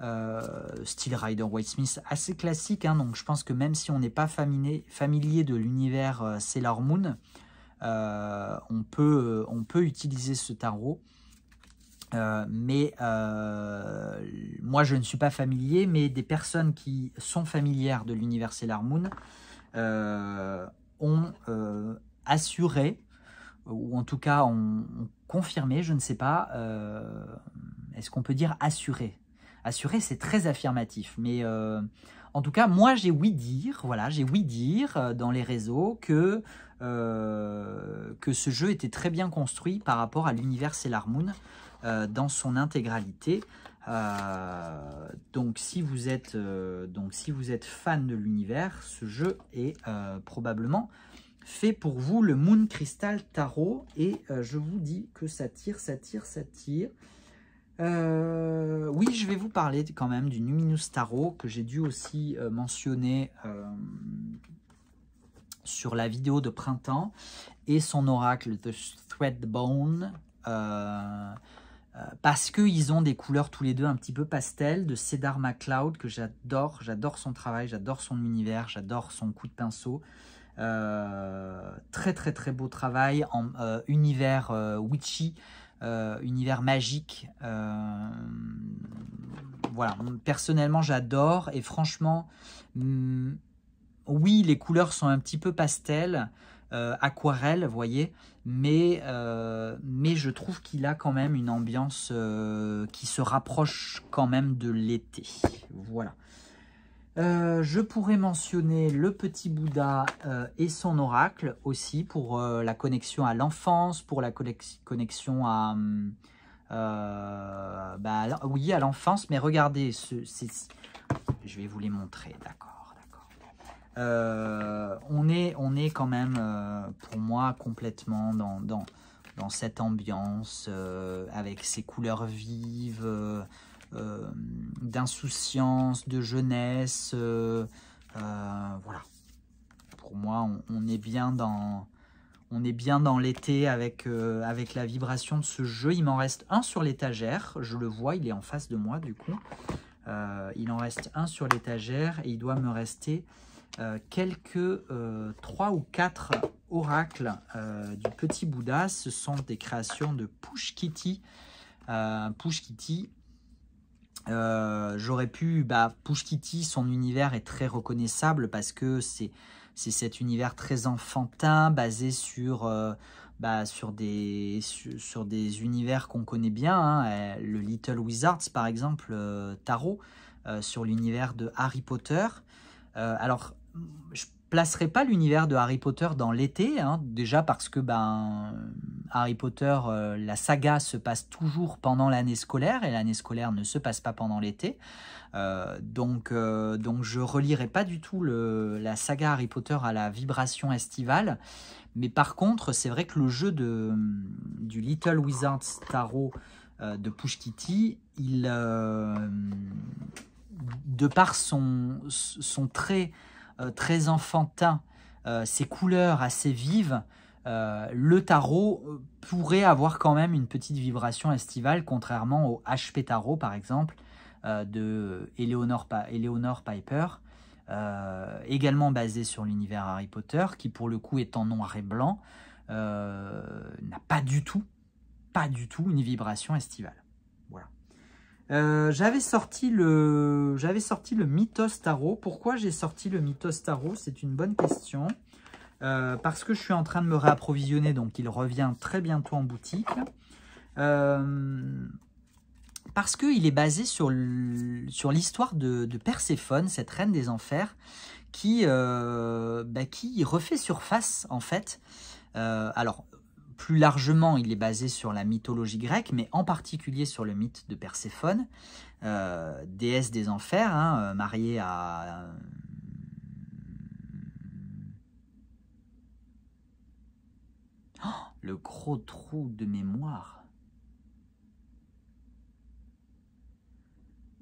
Euh, style Rider White Smith assez classique. Hein. donc je pense que même si on n'est pas familier, de l'univers euh, Sailor Moon, euh, on, peut, utiliser ce tarot. mais moi je ne suis pas familier, mais des personnes qui sont familières de l'univers Sailor Moon ont assuré, ou en tout cas ont confirmé, je ne sais pas, est-ce qu'on peut dire assuré assuré, c'est très affirmatif. Mais euh, en tout cas, moi, j'ai oui dire, voilà, j'ai oui dire euh, dans les réseaux que, euh, que ce jeu était très bien construit par rapport à l'univers Sailor Moon dans son intégralité. donc si vous êtes donc si vous êtes fan de l'univers, ce jeu est probablement fait pour vous le Moon Crystal Tarot et je vous dis que ça tire, ça tire, ça tire. Euh, oui, je vais vous parler quand même du Numinous Tarot que j'ai dû aussi euh, mentionner euh, sur la vidéo de printemps et son oracle de Threadbone parce qu'ils ont des couleurs tous les deux un petit peu pastel de Cedar MacLeod que j'adore, j'adore son travail, j'adore son univers, j'adore son coup de pinceau. très très très beau travail en univers witchy euh, univers magique. Euh, voilà, personnellement j'adore et franchement, mm, oui les couleurs sont un petit peu pastel, euh, aquarelles aquarelle, vous voyez, mais, mais je trouve qu'il a quand même une ambiance qui se rapproche quand même de l'été. Voilà. Euh, je pourrais mentionner le petit Bouddha euh, et son oracle aussi pour euh, la connexion à l'enfance, pour la connexion à... Hum, bah, oui, à l'enfance, mais regardez, je vais vous les montrer, d'accord, d'accord. on, est, on est quand même, pour moi, complètement dans, dans, cette ambiance, avec ces couleurs vives, euh, d'insouciance, de jeunesse. Euh, euh, voilà. Pour moi, on, est bien dans... On est bien dans l'été avec, avec la vibration de ce jeu. Il m'en reste un sur l'étagère. Je le vois, il est en face de moi du coup. il en reste un sur l'étagère et il doit me rester quelques trois 3 ou quatre oracles du petit Bouddha. Ce sont des créations de Pushkiti. Pushkiti euh, j'aurais pu, bah, Push son univers est très reconnaissable parce que c'est cet univers très enfantin basé sur, euh, bah, sur, des, sur, des univers qu'on connaît bien. Hein, euh, le Little Wizards, par exemple, Tarot, sur l'univers de Harry Potter. alors, je placerait pas l'univers de Harry Potter dans l'été, hein, déjà parce que ben, Harry Potter, euh, la saga se passe toujours pendant l'année scolaire et l'année scolaire ne se passe pas pendant l'été. Euh, donc, euh, donc je relierai pas du tout la saga Harry Potter à la vibration estivale. Mais par contre, c'est vrai que le jeu de, du Little Wizard Tarot de Pushkiti, il, de par son, son trait euh, très enfantin, euh, ses couleurs assez vives, euh, le tarot pourrait avoir quand même une petite vibration estivale, contrairement au HP Tarot, par exemple, de Eleanor, Piper, également basé sur l'univers Harry Potter, qui pour le coup est en noir et blanc, n'a pas du tout, pas du tout une vibration estivale. Euh, j'avais sorti le j'avais sorti le Mythos Tarot. Pourquoi j'ai sorti le Mythos Tarot C'est une bonne question. Euh, parce que je suis en train de me réapprovisionner, donc il revient très bientôt en boutique. Euh, parce qu'il est basé sur l'histoire de, Perséphone, cette reine des enfers, qui, euh, bah, qui refait surface, en fait, alors, plus largement, il est basé sur la mythologie grecque, mais en particulier sur le mythe de Perséphone, euh, déesse des enfers, hein, euh, mariée à... Euh, le gros trou de mémoire.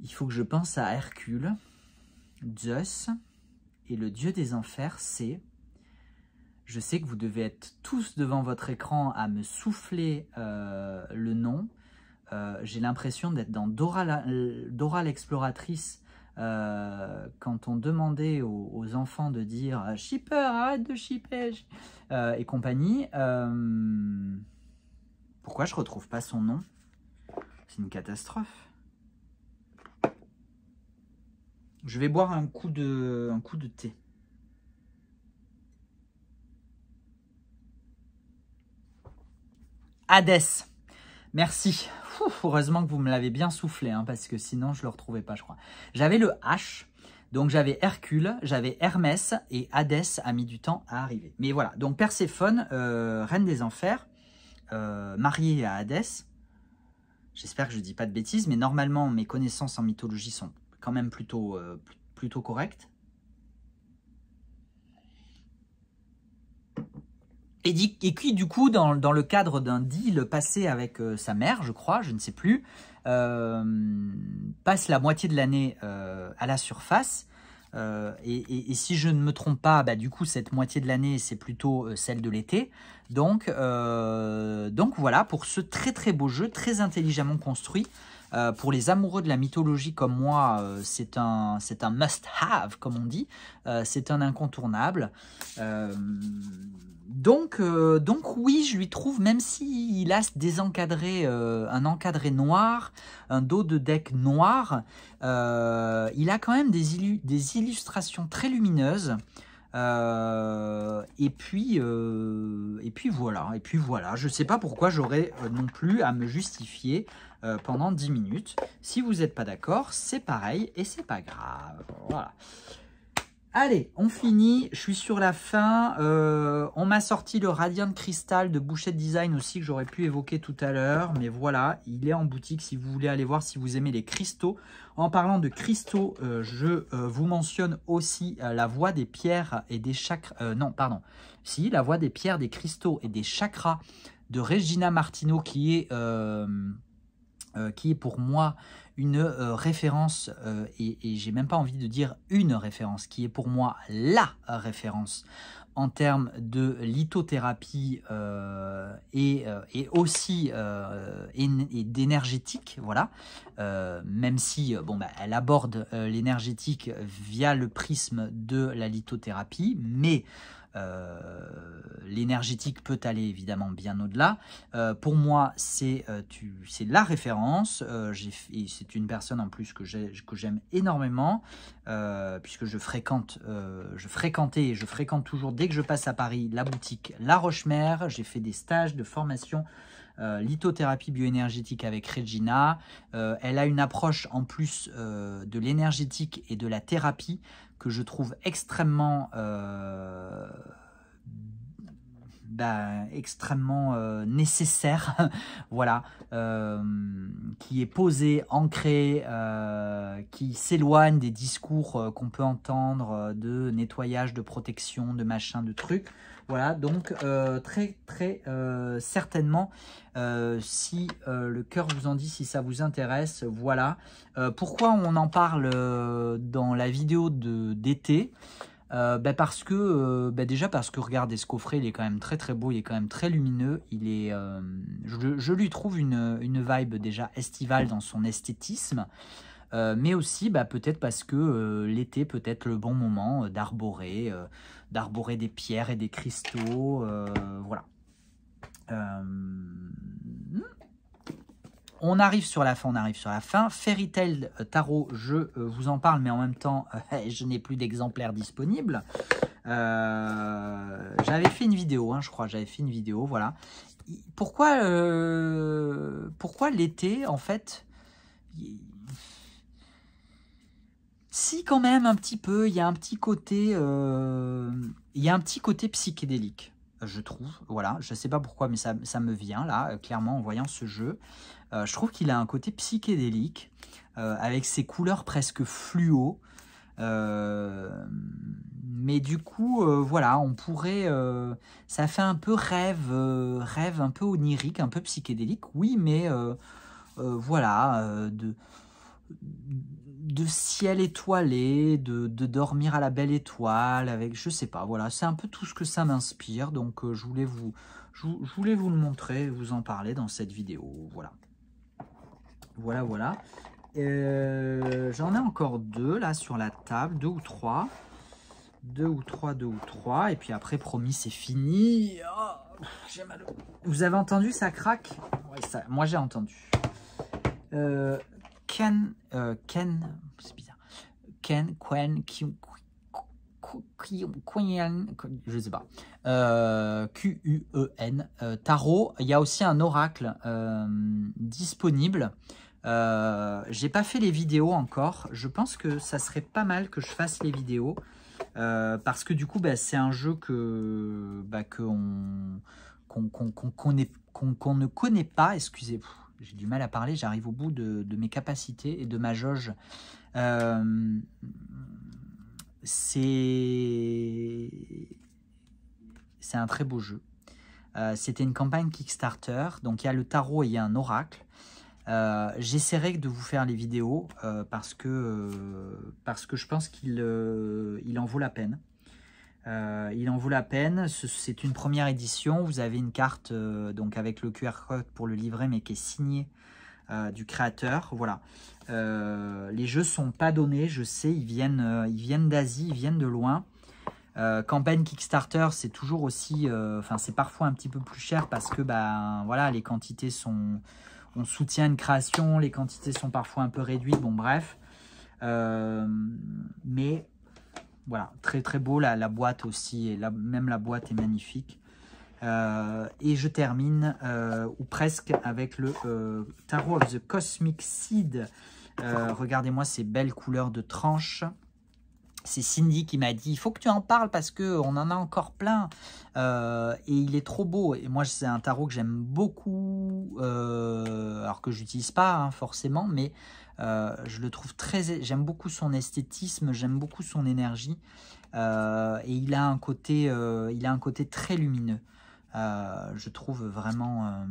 Il faut que je pense à Hercule, Zeus, et le dieu des enfers, c'est... Je sais que vous devez être tous devant votre écran à me souffler euh, le nom. Euh, j'ai l'impression d'être dans Dora, l'exploratrice euh, quand on demandait aux, enfants de dire « Shipper, arrête de shipper et compagnie. pourquoi je retrouve pas son nom C'est une catastrophe. Je vais boire un coup de, un coup de thé. Hadès. Merci. heureusement que vous me l'avez bien soufflé, hein, parce que sinon je ne le retrouvais pas, je crois. J'avais le H, donc j'avais Hercule, j'avais Hermès, et Hadès a mis du temps à arriver. Mais voilà, donc Perséphone, euh, reine des enfers, euh, mariée à Hadès. J'espère que je ne dis pas de bêtises, mais normalement mes connaissances en mythologie sont quand même plutôt, euh, plutôt correctes. Et, qui, du coup, dans, le cadre d'un deal passé avec euh, sa mère, je crois, je ne sais plus, euh, passe la moitié de l'année euh, à la surface. Et, si je ne me trompe pas, bah, du coup, cette moitié de l'année, c'est plutôt celle de l'été. Donc, donc voilà, pour ce très très beau jeu, très intelligemment construit, euh, pour les amoureux de la mythologie comme moi, euh, c'est un, un must-have, comme on dit. Euh, c'est un incontournable. donc, oui, je lui trouve, même s'il a désencadré un encadré noir, un dos de deck noir, il a quand même des, des illustrations très lumineuses. et puis, et puis voilà, et puis voilà. Je sais pas pourquoi j'aurais non plus à me justifier euh, pendant 10 minutes. Si vous n'êtes pas d'accord, c'est pareil et c'est pas grave. Voilà. Allez, on finit, je suis sur la fin. Euh, on m'a sorti le Radiant Crystal de Bouchette Design aussi que j'aurais pu évoquer tout à l'heure. Mais voilà, il est en boutique si vous voulez aller voir si vous aimez les cristaux. En parlant de cristaux, euh, je vous mentionne aussi la Voix des pierres et des chakras. non, pardon. Si, la Voix des pierres, des cristaux et des chakras de Regina Martino qui est euh, qui est pour moi une euh, référence, euh, et, j'ai même pas envie de dire une référence, qui est pour moi la référence en termes de lithothérapie et, aussi et, d'énergétique, voilà, même si bon, bah, elle aborde l'énergétique via le prisme de la lithothérapie, mais euh, l'énergétique peut aller évidemment bien au-delà. Euh, pour moi, c'est euh, la référence. c'est une personne en plus que j'aime énormément, puisque je fréquente, je fréquentais et je fréquente toujours dès que je passe à Paris la boutique La roche J'ai fait des stages de formation lithothérapie bioénergétique avec Regina. elle a une approche en plus de l'énergétique et de la thérapie que je trouve extrêmement, euh, bah, extrêmement euh, nécessaire, voilà, euh, qui est posé, ancré, qui s'éloigne des discours qu'on peut entendre de nettoyage, de protection, de machin, de trucs. Voilà, donc euh, très très euh, certainement, euh, si le cœur vous en dit, si ça vous intéresse, voilà. pourquoi on en parle dans la vidéo d'été ben, parce que ben, déjà parce que regardez ce coffret il est quand même très très beau il est quand même très lumineux il est je, lui trouve une, une, vibe déjà estivale dans son esthétisme mais aussi bah, peut-être parce que l'été peut être le bon moment d'arborer d'arborer des pierres et des cristaux. Euh, voilà. Euh, on arrive sur la fin, on arrive sur la fin. Fairy tale euh, Tarot, je vous en parle, mais en même temps, je n'ai plus d'exemplaires disponibles. j'avais fait une vidéo, hein, je crois, j'avais fait une vidéo, voilà. Pourquoi, pourquoi l'été, en fait, si quand même un petit peu, il y a un petit côté, euh, il y a un petit côté psychédélique, je trouve. Voilà, je ne sais pas pourquoi, mais ça, me vient là, euh, clairement en voyant ce jeu. Euh, je trouve qu'il a un côté psychédélique, avec ses couleurs presque fluo. mais du coup, voilà, on pourrait, ça fait un peu rêve, rêve un peu onirique, un peu psychédélique, oui, mais voilà, de de ciel étoilé, de, dormir à la belle étoile, avec je sais pas, voilà, c'est un peu tout ce que ça m'inspire, donc euh, je, voulais vous, je, voulais vous le montrer, vous en parler dans cette vidéo, voilà. Voilà, voilà. Euh, j'en ai encore deux là sur la table, deux ou trois. Deux ou trois, deux ou trois, et puis après, promis, c'est fini. Oh, j'ai mal. Vous avez entendu, ça craque ça, Moi, j'ai entendu. Euh, Ken, euh, Ken, c'est bizarre, Ken, Quen, je sais pas, euh, Q-U-E-N, euh, tarot. Il y a aussi un oracle euh, disponible. Euh, j'ai pas fait les vidéos encore. Je pense que ça serait pas mal que je fasse les vidéos. parce que du coup, bah, c'est un jeu que bah, qu'on qu qu'on ne connaît pas. excusez vous j'ai du mal à parler, j'arrive au bout de, mes capacités et de ma jauge. Euh, c'est un très beau jeu. Euh, c'était une campagne Kickstarter, donc il y a le tarot et il y a un oracle. Euh, j'essaierai de vous faire les vidéos parce, que, parce que je pense qu'il il en vaut la peine. Euh, il en vaut la peine. C'est une première édition. Vous avez une carte euh, donc avec le QR code pour le livret, mais qui est signée euh, du créateur. Voilà. les jeux sont pas donnés. Je sais, ils viennent, ils viennent d'Asie, ils viennent de loin. campagne Kickstarter, c'est toujours aussi, enfin c'est parfois un petit peu plus cher parce que ben voilà, les quantités sont, on soutient une création, les quantités sont parfois un peu réduites. Bon bref, mais voilà, très très beau. La, boîte aussi, et la, même la boîte est magnifique. Euh, et je termine, euh, ou presque, avec le euh, Tarot of the Cosmic Seed. Regardez-moi ces belles couleurs de tranches. C'est Cindy qui m'a dit, il faut que tu en parles parce qu'on en a encore plein. et il est trop beau. Et moi, c'est un tarot que j'aime beaucoup, alors que j'utilise pas hein, forcément, mais euh, je le trouve très... J'aime beaucoup son esthétisme, j'aime beaucoup son énergie. Euh, et il a, un côté, euh, il a un côté très lumineux. je trouve vraiment...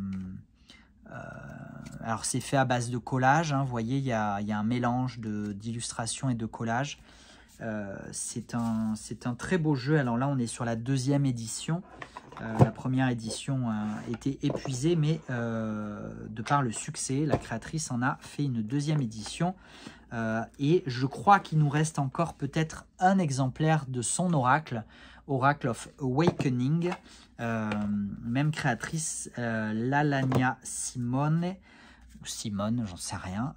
alors c'est fait à base de collage, hein, vous voyez, il y a, un mélange d'illustrations et de collage. c'est un très beau jeu. Alors là, on est sur la deuxième édition. Euh, la première édition euh, été épuisée, mais euh, de par le succès, la créatrice en a fait une deuxième édition. et je crois qu'il nous reste encore peut-être un exemplaire de son oracle, Oracle of Awakening, même créatrice, Lalania Simone, Simone, j'en sais rien,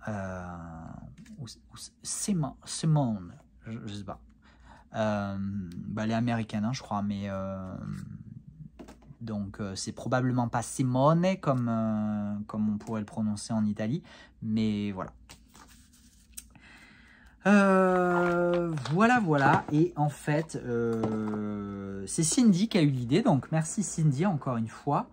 Simone, je, ne sais pas. bah, elle est américaine, hein, je crois, mais donc euh, c'est probablement pas Simone comme, euh, comme on pourrait le prononcer en Italie, mais voilà. Euh, voilà, voilà. Et en fait, c'est Cindy qui a eu l'idée, donc merci Cindy encore une fois.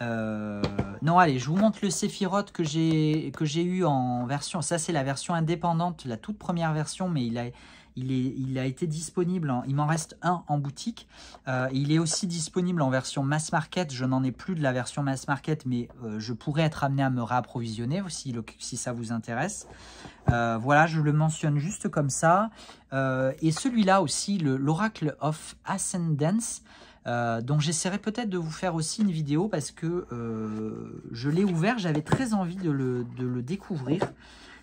non, allez, je vous montre le Sephiroth que j'ai eu en version... Ça, c'est la version indépendante, la toute première version, mais il a il, a été disponible, il m'en reste un en boutique. Euh, il est aussi disponible en version mass market. Je n'en ai plus de la version mass market, mais euh, je pourrais être amené à me réapprovisionner si, ça vous intéresse. Euh, voilà, je le mentionne juste comme ça. et celui-là aussi, l'Oracle of Ascendance. dont donc j'essaierai peut-être de vous faire aussi une vidéo parce que je l'ai ouvert, j'avais très envie de le, de le découvrir.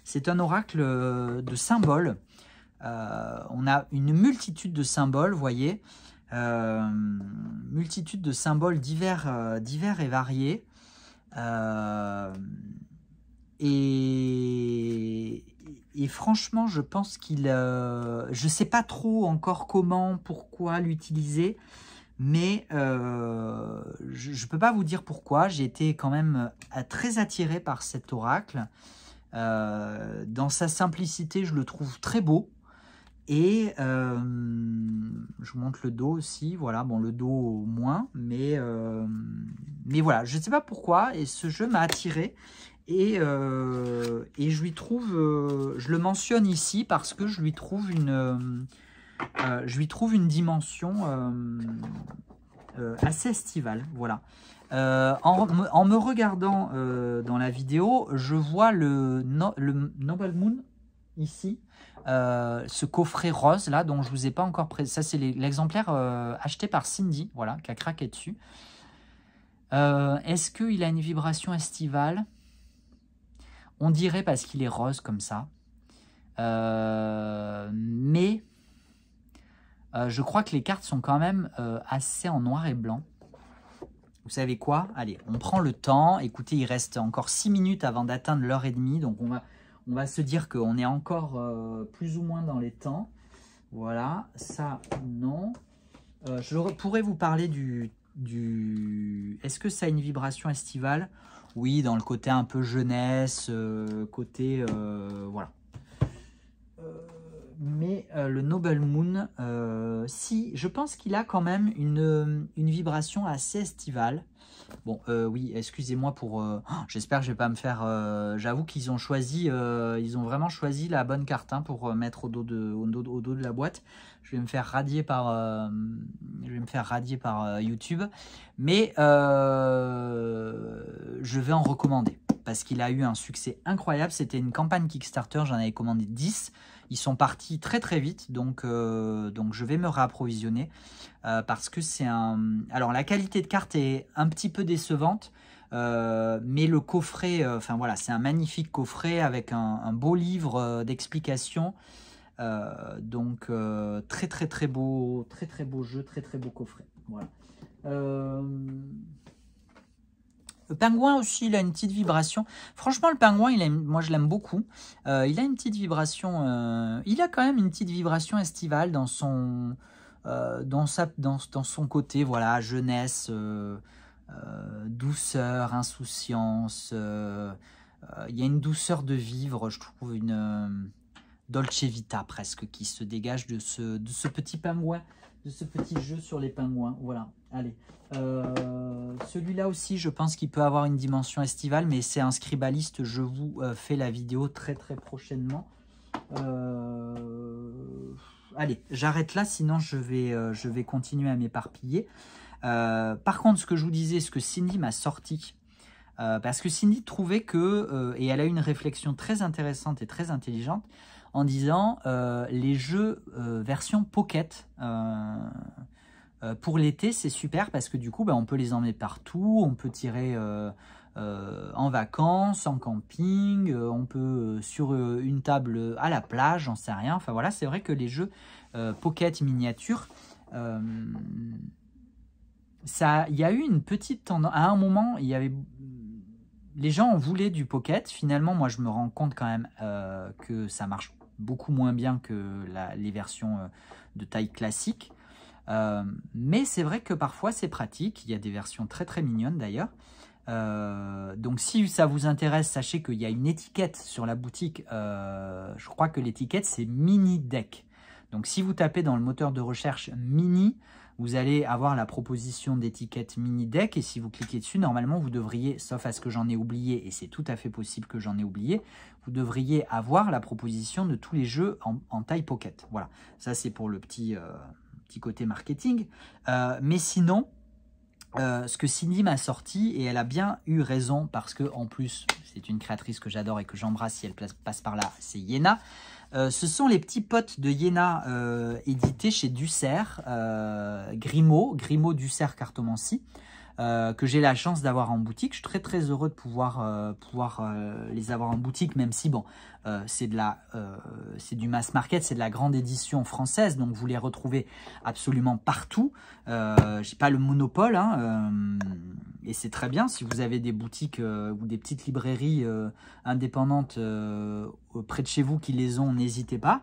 C'est un oracle de symboles euh, on a une multitude de symboles, vous voyez, euh, multitude de symboles divers, euh, divers et variés. Et, franchement, je pense qu'il... je ne sais pas trop encore comment, pourquoi l'utiliser mais je ne peux pas vous dire pourquoi. J'ai été quand même très attiré par cet oracle. dans sa simplicité, je le trouve très beau. Et euh, je vous montre le dos aussi, voilà, bon le dos moins, mais, euh, mais voilà, je ne sais pas pourquoi, et ce jeu m'a attiré, et, euh, et, je lui trouve, je le mentionne ici parce que je lui trouve une, je lui trouve une dimension assez estivale, voilà. en, me regardant dans la vidéo, je vois le, le Noble Moon ici. Euh, ce coffret rose là dont je vous ai pas encore présenté. ça c'est l'exemplaire euh, acheté par Cindy voilà qui a craqué dessus euh, est-ce qu'il a une vibration estivale on dirait parce qu'il est rose comme ça mais je crois que les cartes sont quand même assez en noir et blanc vous savez quoi Allez, on prend le temps. Écoutez, il reste encore 6 minutes avant d'atteindre l'heure et demie. Donc, on va, on va se dire qu'on est encore euh, plus ou moins dans les temps. Voilà, ça, non. Euh, je pourrais vous parler du... Est-ce que ça a une vibration estivale Oui, dans le côté un peu jeunesse, euh, côté... voilà. Mais le Noble Moon, si, je pense qu'il a quand même une, une vibration assez estivale. Bon, euh, oui, excusez-moi pour... Euh, oh, j'espère que je vais pas me faire... Euh, j'avoue qu'ils ont choisi... ils ont vraiment choisi la bonne carte hein, pour mettre au dos, de, au dos, de la boîte. Je vais me faire radier par... je me faire radier par YouTube. Mais je vais en recommander. Parce qu'il a eu un succès incroyable. C'était une campagne Kickstarter. J'en avais commandé 10. Ils sont partis très très vite. Donc, donc je vais me réapprovisionner. Euh, parce que c'est un... Alors la qualité de carte est un petit peu décevante, euh, mais le coffret, euh, enfin voilà, c'est un magnifique coffret avec un, beau livre d'explications. donc très très très beau, très très beau jeu, très très beau coffret. Voilà. Le pingouin aussi, il a une petite vibration. Franchement, le pingouin, moi je l'aime beaucoup. il a une petite vibration. il a quand même une petite vibration estivale dans son, euh, dans, dans, dans, son côté, voilà, jeunesse, euh, euh, douceur, insouciance. Il y a une douceur de vivre, je trouve, une dolce vita presque, qui se dégage de ce, de ce petit pingouin, de ce petit jeu sur les pingouins. Voilà, allez. Celui-là aussi, je pense qu'il peut avoir une dimension estivale, mais c'est un scribaliste. Je vous fais la vidéo très très prochainement. Euh allez, j'arrête là, sinon je vais, euh, je vais continuer à m'éparpiller. Euh, par contre, ce que je vous disais, ce que Cindy m'a sorti, euh, parce que Cindy trouvait que, et elle a eu une réflexion très intéressante et très intelligente, en disant les jeux version pocket pour l'été, c'est super parce que du coup, ben, on peut les emmener partout, on peut tirer euh, en vacances, en camping, euh, on peut euh, sur une table à la plage, j'en sais rien. Enfin voilà, c'est vrai que les jeux pocket miniature, ça, il y a eu une petite tendance. À un moment, il y avait les gens voulaient du pocket. Finalement, moi, je me rends compte quand même que ça marche beaucoup moins bien que les versions de taille classique. mais c'est vrai que parfois, c'est pratique. Il y a des versions très très mignonnes d'ailleurs. Euh, donc si ça vous intéresse, sachez qu'il y a une étiquette sur la boutique. Euh, je crois que l'étiquette, c'est Mini Deck. Donc si vous tapez dans le moteur de recherche Mini, vous allez avoir la proposition d'étiquette Mini Deck. Et si vous cliquez dessus, normalement, vous devriez, sauf à ce que j'en ai oublié, et c'est tout à fait possible que j'en ai oublié, vous devriez avoir la proposition de tous les jeux en, taille pocket. Voilà, ça c'est pour le petit, euh, petit côté marketing. mais sinon, euh, ce que Cindy m'a sorti, et elle a bien eu raison, parce que en plus, c'est une créatrice que j'adore et que j'embrasse si elle passe par là, c'est Yena. Euh, ce sont les petits potes de Yéna euh, édités chez Dussert Grimaud, Grimaud dussert cartomancy euh, que j'ai la chance d'avoir en boutique. Je suis très très heureux de pouvoir, euh, pouvoir euh, les avoir en boutique, même si bon, c'est du mass market, c'est de la grande édition française, donc vous les retrouvez absolument partout. n'ai pas le monopole, hein, et c'est très bien si vous avez des boutiques ou des petites librairies indépendantes près de chez vous qui les ont, n'hésitez pas.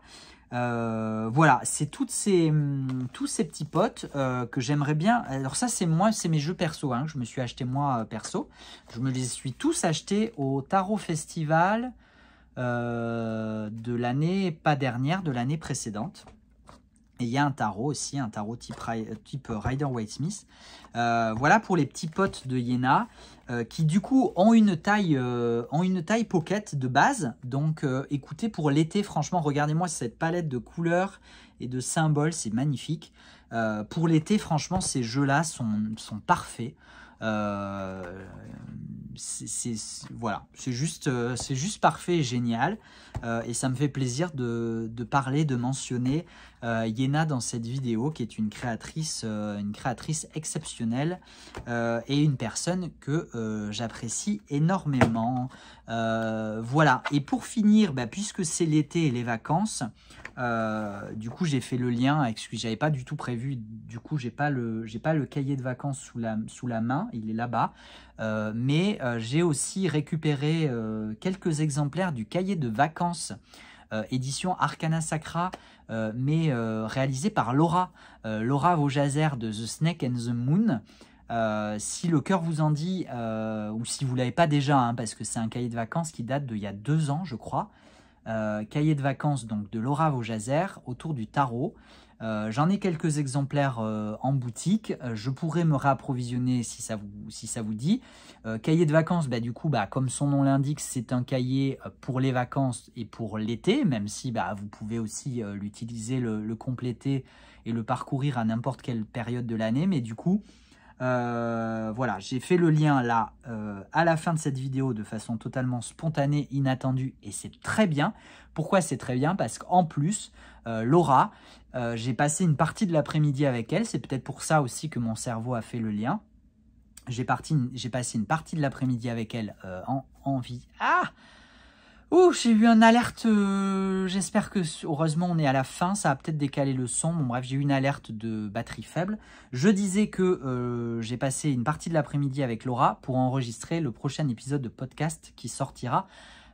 Euh, voilà, c'est toutes ces, hum, tous ces petits potes euh, que j'aimerais bien. Alors ça, c'est moi, c'est mes jeux perso. Hein, je me suis acheté moi euh, perso. Je me les suis tous achetés au Tarot Festival de l'année, pas dernière, de l'année précédente. Et il y a un tarot aussi, un tarot type, type Rider Waite Smith. voilà pour les petits potes de Yéna. Euh, qui du coup ont une taille, euh, une taille pocket de base. Donc euh, écoutez, pour l'été, franchement, regardez-moi cette palette de couleurs et de symboles, c'est magnifique. Euh, pour l'été, franchement, ces jeux-là sont, sont parfaits c'est voilà, c'est juste, euh, c'est juste parfait et génial. Euh, et ça me fait plaisir de, parler, de mentionner euh, Yéna dans cette vidéo, qui est une créatrice, une créatrice exceptionnelle et une personne que j'apprécie énormément. voilà. Et pour finir, bah, puisque c'est l'été et les vacances, du coup j'ai fait le lien avec ce que j'avais pas du tout prévu. Du coup j'ai pas le, j'ai pas le cahier de vacances sous sous la main. Il est là-bas. Euh, mais euh, j'ai aussi récupéré euh, quelques exemplaires du cahier de vacances édition Arcana Sacra, mais réalisé par Laura, Laura Vaujazer de The Snake and the Moon. si le cœur vous en dit, ou si vous ne l'avez pas déjà, hein, parce que c'est un cahier de vacances qui date d'il y a deux ans, je crois, cahier de vacances donc de Laura Vaujazer autour du tarot. Euh, j'en ai quelques exemplaires euh, en boutique. Euh, je pourrais me réapprovisionner si ça vous, si ça vous dit. cahier de vacances, bah, du coup, bah, comme son nom l'indique, c'est un cahier pour les vacances et pour l'été, même si bah, vous pouvez aussi l'utiliser, le, le, compléter et le parcourir à n'importe quelle période de l'année. Mais du coup, voilà, j'ai fait le lien là à la fin de cette vidéo de façon totalement spontanée, inattendue, et c'est très bien. Pourquoi c'est très bien Parce qu'en plus, euh, Laura, euh, j'ai passé une partie de l'après-midi avec elle. C'est peut-être pour ça aussi que mon cerveau a fait le lien. J'ai passé une partie de l'après-midi avec elle euh, en, vie. Ah Ouh, j'ai eu une alerte. J'espère que, heureusement, on est à la fin. Ça a peut-être décalé le son. Bon, bref, j'ai eu une alerte de batterie faible. Je disais que j'ai passé une partie de l'après-midi avec Laura pour enregistrer le prochain épisode de podcast qui sortira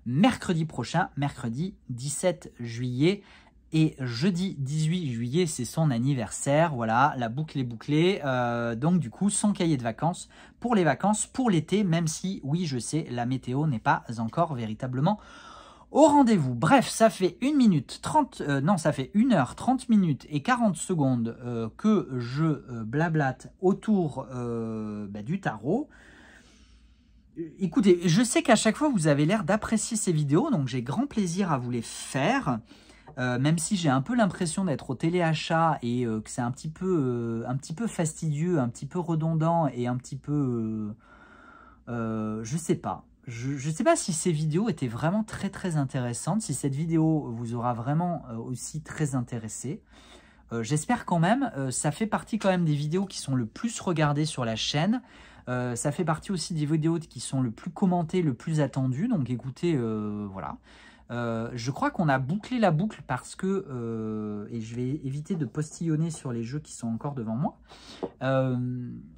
mercredi prochain, mercredi 17 juillet. Et jeudi 18 juillet, c'est son anniversaire. Voilà, la boucle est bouclée. Euh, donc du coup, son cahier de vacances pour les vacances, pour l'été, même si, oui, je sais, la météo n'est pas encore véritablement au rendez-vous. Bref, ça fait 1 minute 30, euh, non, ça fait 1 heure 30 minutes et 40 secondes euh, que je blablate autour bah, du tarot écoutez, je sais qu'à chaque fois, vous avez l'air d'apprécier ces vidéos, donc j'ai grand plaisir à vous les faire. Euh, même si j'ai un peu l'impression d'être au téléachat et euh, que c'est un, petit peu, euh, un petit peu fastidieux, un petit peu redondant et un petit peu... je sais pas. Je ne sais pas si ces vidéos étaient vraiment très très intéressantes, si cette vidéo vous aura vraiment aussi très intéressé. J'espère quand même, ça fait partie quand même des vidéos qui sont le plus regardées sur la chaîne. Euh, ça fait partie aussi des vidéos qui sont le plus commentées, le plus attendues. Donc écoutez, euh, voilà. Euh, je crois qu'on a bouclé la boucle parce que, et je vais éviter de postillonner sur les jeux qui sont encore devant moi,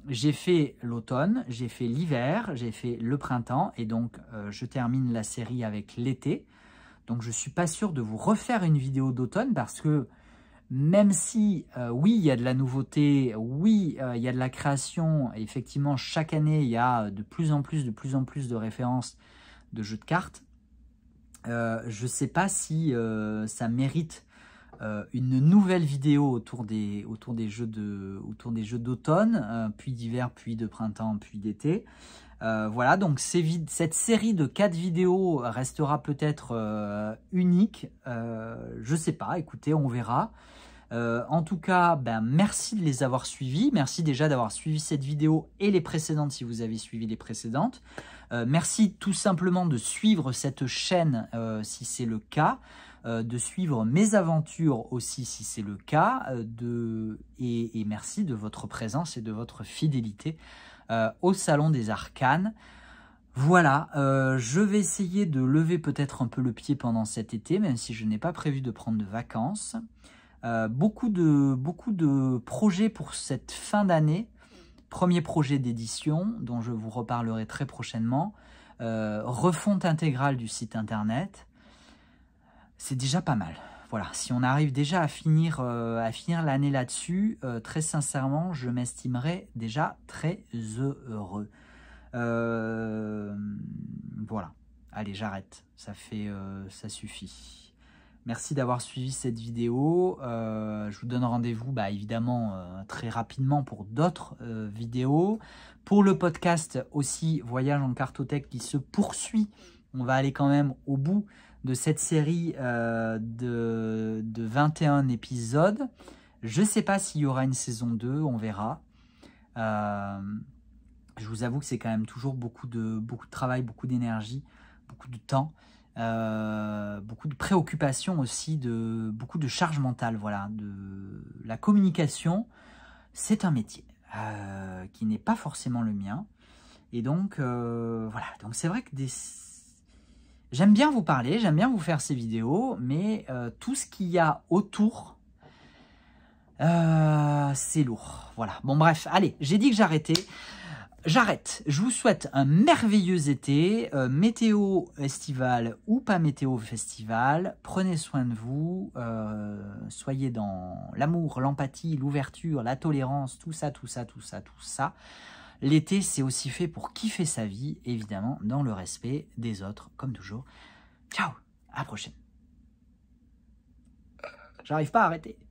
j'ai fait l'automne, j'ai fait l'hiver, j'ai fait le printemps, et donc je termine la série avec l'été. Donc je ne suis pas sûr de vous refaire une vidéo d'automne parce que même si, euh, oui, il y a de la nouveauté, oui, euh, il y a de la création, effectivement, chaque année, il y a de plus en plus, de plus en plus de références de jeux de cartes, euh, je ne sais pas si ça mérite une nouvelle vidéo autour des, autour des jeux d'automne, puis d'hiver, puis de printemps, puis d'été. Euh, voilà, donc cette série de 4 vidéos restera peut-être euh, unique. je euh, je sais pas, écoutez, on verra. en tout cas, ben, merci de les avoir suivis. Merci déjà d'avoir suivi cette vidéo et les précédentes si vous avez suivi les précédentes. merci tout simplement de suivre cette chaîne si c'est le cas. de suivre mes aventures aussi si c'est le cas, de... et merci de votre présence et de votre fidélité euh, au Salon des Arcanes. Voilà, euh, je vais essayer de lever peut-être un peu le pied pendant cet été, même si je n'ai pas prévu de prendre de vacances. Euh, beaucoup, de, beaucoup de projets pour cette fin d'année. Premier projet d'édition, dont je vous reparlerai très prochainement. refonte intégrale du site internet. C'est déjà pas mal voilà, si on arrive déjà à finir, euh, l'année là-dessus, euh, très sincèrement, je m'estimerais déjà très heureux. Euh, voilà, allez, j'arrête, ça fait, ça suffit. Merci d'avoir suivi cette vidéo. je vous donne rendez-vous, bah, évidemment, très rapidement pour d'autres vidéos. Pour le podcast aussi, Voyage en cartothèque qui se poursuit. On va aller quand même au bout de cette série euh, de, 21 épisodes. Je ne sais pas s'il y aura une saison 2, on verra. Euh, je vous avoue que c'est quand même toujours beaucoup de, beaucoup de travail, beaucoup d'énergie, beaucoup de temps, euh, beaucoup de préoccupations aussi, de, beaucoup de charge mentale. Voilà, de, la communication, c'est un métier qui n'est pas forcément le mien. Et donc, voilà, donc c'est vrai que des J'aime bien vous parler, j'aime bien vous faire ces vidéos, mais euh, tout ce qu'il y a autour, euh, c'est lourd. Voilà. Bon, bref, allez, j'ai dit que j'arrêtais. J'arrête. Je vous souhaite un merveilleux été, euh, météo estival ou pas météo festival. Prenez soin de vous. soyez dans l'amour, l'empathie, l'ouverture, la tolérance, tout ça, tout ça, tout ça, tout ça. L'été, c'est aussi fait pour kiffer sa vie, évidemment, dans le respect des autres, comme toujours. Ciao, à la prochaine. J'arrive pas à arrêter.